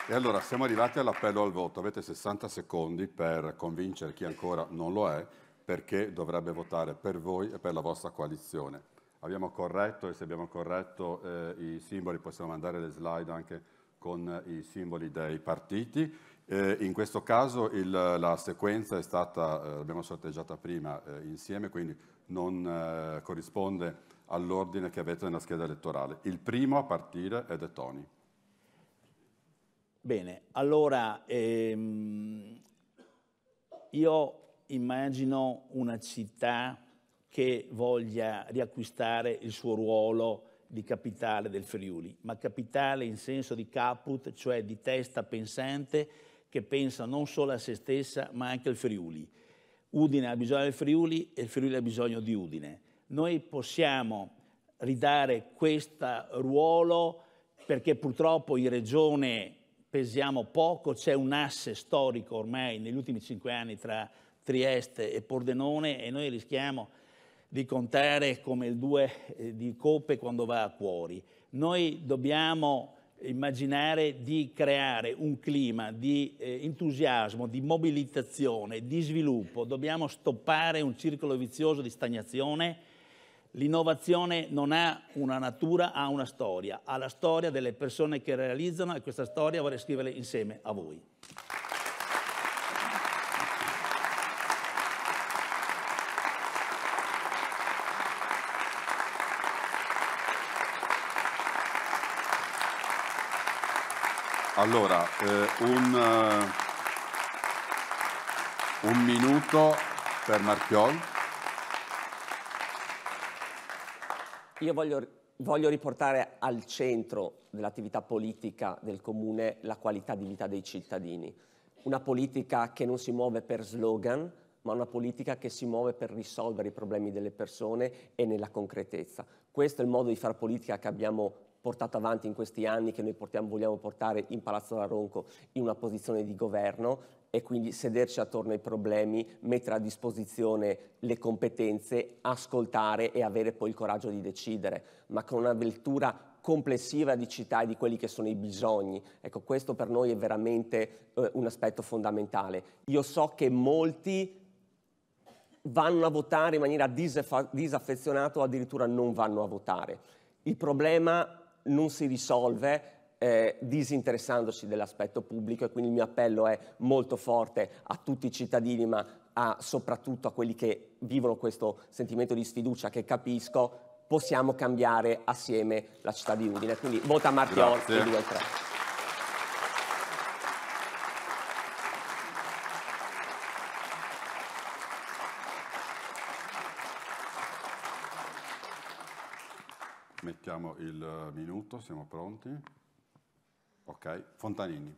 E allora siamo arrivati all'appello al voto. Avete 60 secondi per convincere chi ancora non lo è perché dovrebbe votare per voi e per la vostra coalizione abbiamo corretto e se abbiamo corretto eh, i simboli possiamo mandare le slide anche con eh, i simboli dei partiti. Eh, in questo caso il, la sequenza è stata, eh, l'abbiamo sorteggiata prima eh, insieme, quindi non eh, corrisponde all'ordine che avete nella scheda elettorale. Il primo a partire è De Toni. Bene, allora ehm, io immagino una città che voglia riacquistare il suo ruolo di capitale del Friuli, ma capitale in senso di caput, cioè di testa pensante che pensa non solo a se stessa ma anche al Friuli. Udine ha bisogno del Friuli e il Friuli ha bisogno di Udine. Noi possiamo ridare questo ruolo perché purtroppo in regione pesiamo poco, c'è un asse storico ormai negli ultimi cinque anni tra Trieste e Pordenone e noi rischiamo di contare come il due eh, di coppe quando va a cuori. Noi dobbiamo immaginare di creare un clima di eh, entusiasmo, di mobilitazione, di sviluppo. Dobbiamo stoppare un circolo vizioso di stagnazione. L'innovazione non ha una natura, ha una storia, ha la storia delle persone che realizzano e questa storia vorrei scriverla insieme a voi. Allora, eh, un, uh, un minuto per Marchiol. Io voglio, voglio riportare al centro dell'attività politica del Comune la qualità di vita dei cittadini. Una politica che non si muove per slogan, ma una politica che si muove per risolvere i problemi delle persone e nella concretezza. Questo è il modo di fare politica che abbiamo portato avanti in questi anni che noi portiamo, vogliamo portare in Palazzo Ronco in una posizione di governo e quindi sederci attorno ai problemi, mettere a disposizione le competenze, ascoltare e avere poi il coraggio di decidere, ma con una lettura complessiva di città e di quelli che sono i bisogni. Ecco, questo per noi è veramente eh, un aspetto fondamentale. Io so che molti vanno a votare in maniera disaffezionata o addirittura non vanno a votare. Il problema non si risolve eh, disinteressandosi dell'aspetto pubblico e quindi il mio appello è molto forte a tutti i cittadini ma a, soprattutto a quelli che vivono questo sentimento di sfiducia che capisco possiamo cambiare assieme la città di Udine quindi vota Marchiotti 2 3 il minuto, siamo pronti. Ok, Fontanini.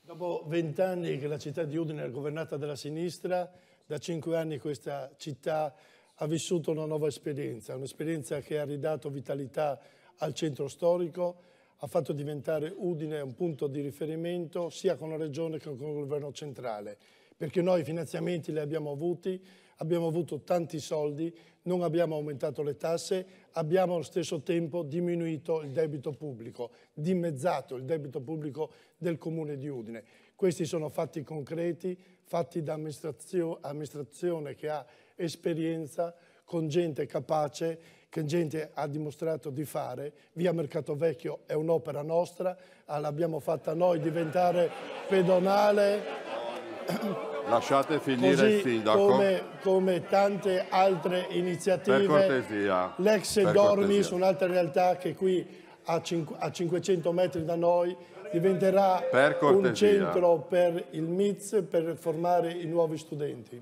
Dopo vent'anni che la città di Udine è governata dalla sinistra, da cinque anni questa città ha vissuto una nuova esperienza, un'esperienza che ha ridato vitalità al centro storico, ha fatto diventare Udine un punto di riferimento sia con la regione che con il governo centrale, perché noi i finanziamenti li abbiamo avuti, abbiamo avuto tanti soldi, non abbiamo aumentato le tasse, abbiamo allo stesso tempo diminuito il debito pubblico, dimezzato il debito pubblico del Comune di Udine. Questi sono fatti concreti, fatti da amministrazione che ha esperienza, con gente capace, che gente ha dimostrato di fare. Via Mercato Vecchio è un'opera nostra, ah, l'abbiamo fatta noi diventare pedonale. Lasciate finire il sindaco. Come, come tante altre iniziative, per cortesia, l'ex Dormis, un'altra realtà che qui a, a 500 metri da noi diventerà un centro per il MITS per formare i nuovi studenti.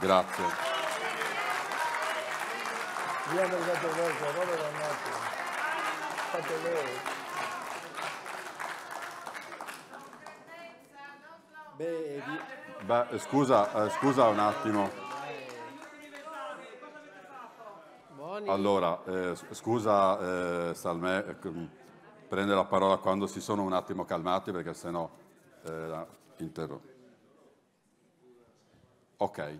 Grazie. Grazie. Beh, eh, Beh eh, scusa, eh, scusa un attimo. Allora, eh, scusa eh, Salmè, eh, prende la parola quando si sono un attimo calmati perché sennò no, interrompo. Ok.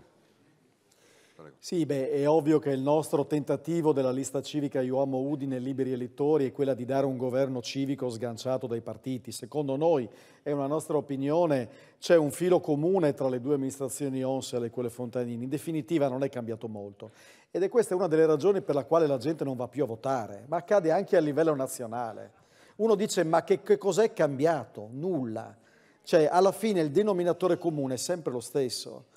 Prego. Sì, beh, è ovvio che il nostro tentativo della lista civica Ioamo Udine Liberi Elettori è quella di dare un governo civico sganciato dai partiti. Secondo noi, è una nostra opinione, c'è un filo comune tra le due amministrazioni Onsel e quelle Fontanini. In definitiva non è cambiato molto. Ed è questa una delle ragioni per la quale la gente non va più a votare, ma accade anche a livello nazionale. Uno dice ma che, che cos'è cambiato? Nulla. Cioè alla fine il denominatore comune è sempre lo stesso.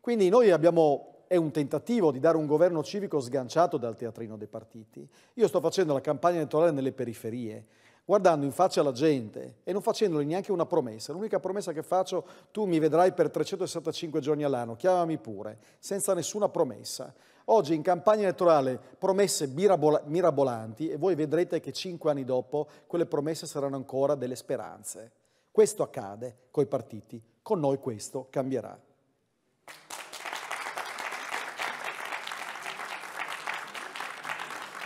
Quindi noi abbiamo è un tentativo di dare un governo civico sganciato dal teatrino dei partiti. Io sto facendo la campagna elettorale nelle periferie, guardando in faccia la gente e non facendole neanche una promessa. L'unica promessa che faccio, tu mi vedrai per 365 giorni all'anno, chiamami pure, senza nessuna promessa. Oggi in campagna elettorale promesse mirabolanti e voi vedrete che cinque anni dopo quelle promesse saranno ancora delle speranze. Questo accade con i partiti, con noi questo cambierà.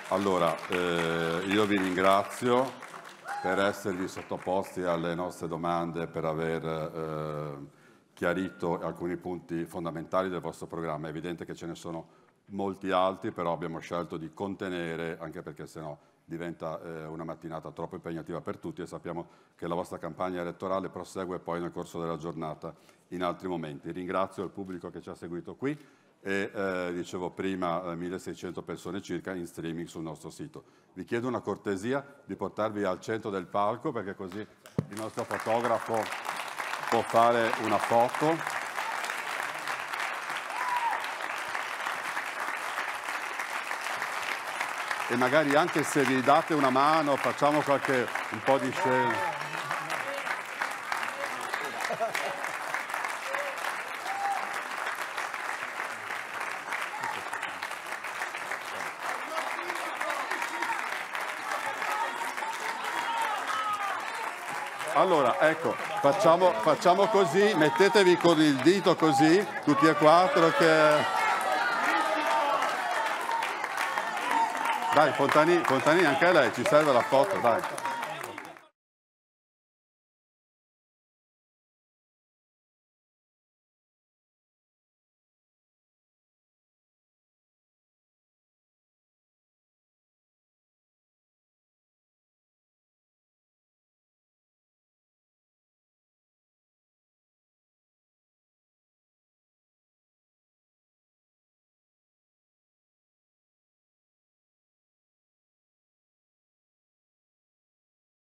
Allora, eh, io vi ringrazio per esservi sottoposti alle nostre domande, per aver eh, chiarito alcuni punti fondamentali del vostro programma. È evidente che ce ne sono molti altri, però abbiamo scelto di contenere, anche perché sennò diventa eh, una mattinata troppo impegnativa per tutti e sappiamo che la vostra campagna elettorale prosegue poi nel corso della giornata in altri momenti. Ringrazio il pubblico che ci ha seguito qui e eh, dicevo prima 1600 eh, persone circa in streaming sul nostro sito. Vi chiedo una cortesia di portarvi al centro del palco perché così il nostro fotografo può fare una foto. E magari anche se vi date una mano facciamo qualche, un po' di scena. Allora, ecco, facciamo, facciamo così, mettetevi con il dito così, tutti e quattro che... Dai, Fontani, Fontani, anche lei, ci serve la foto, dai.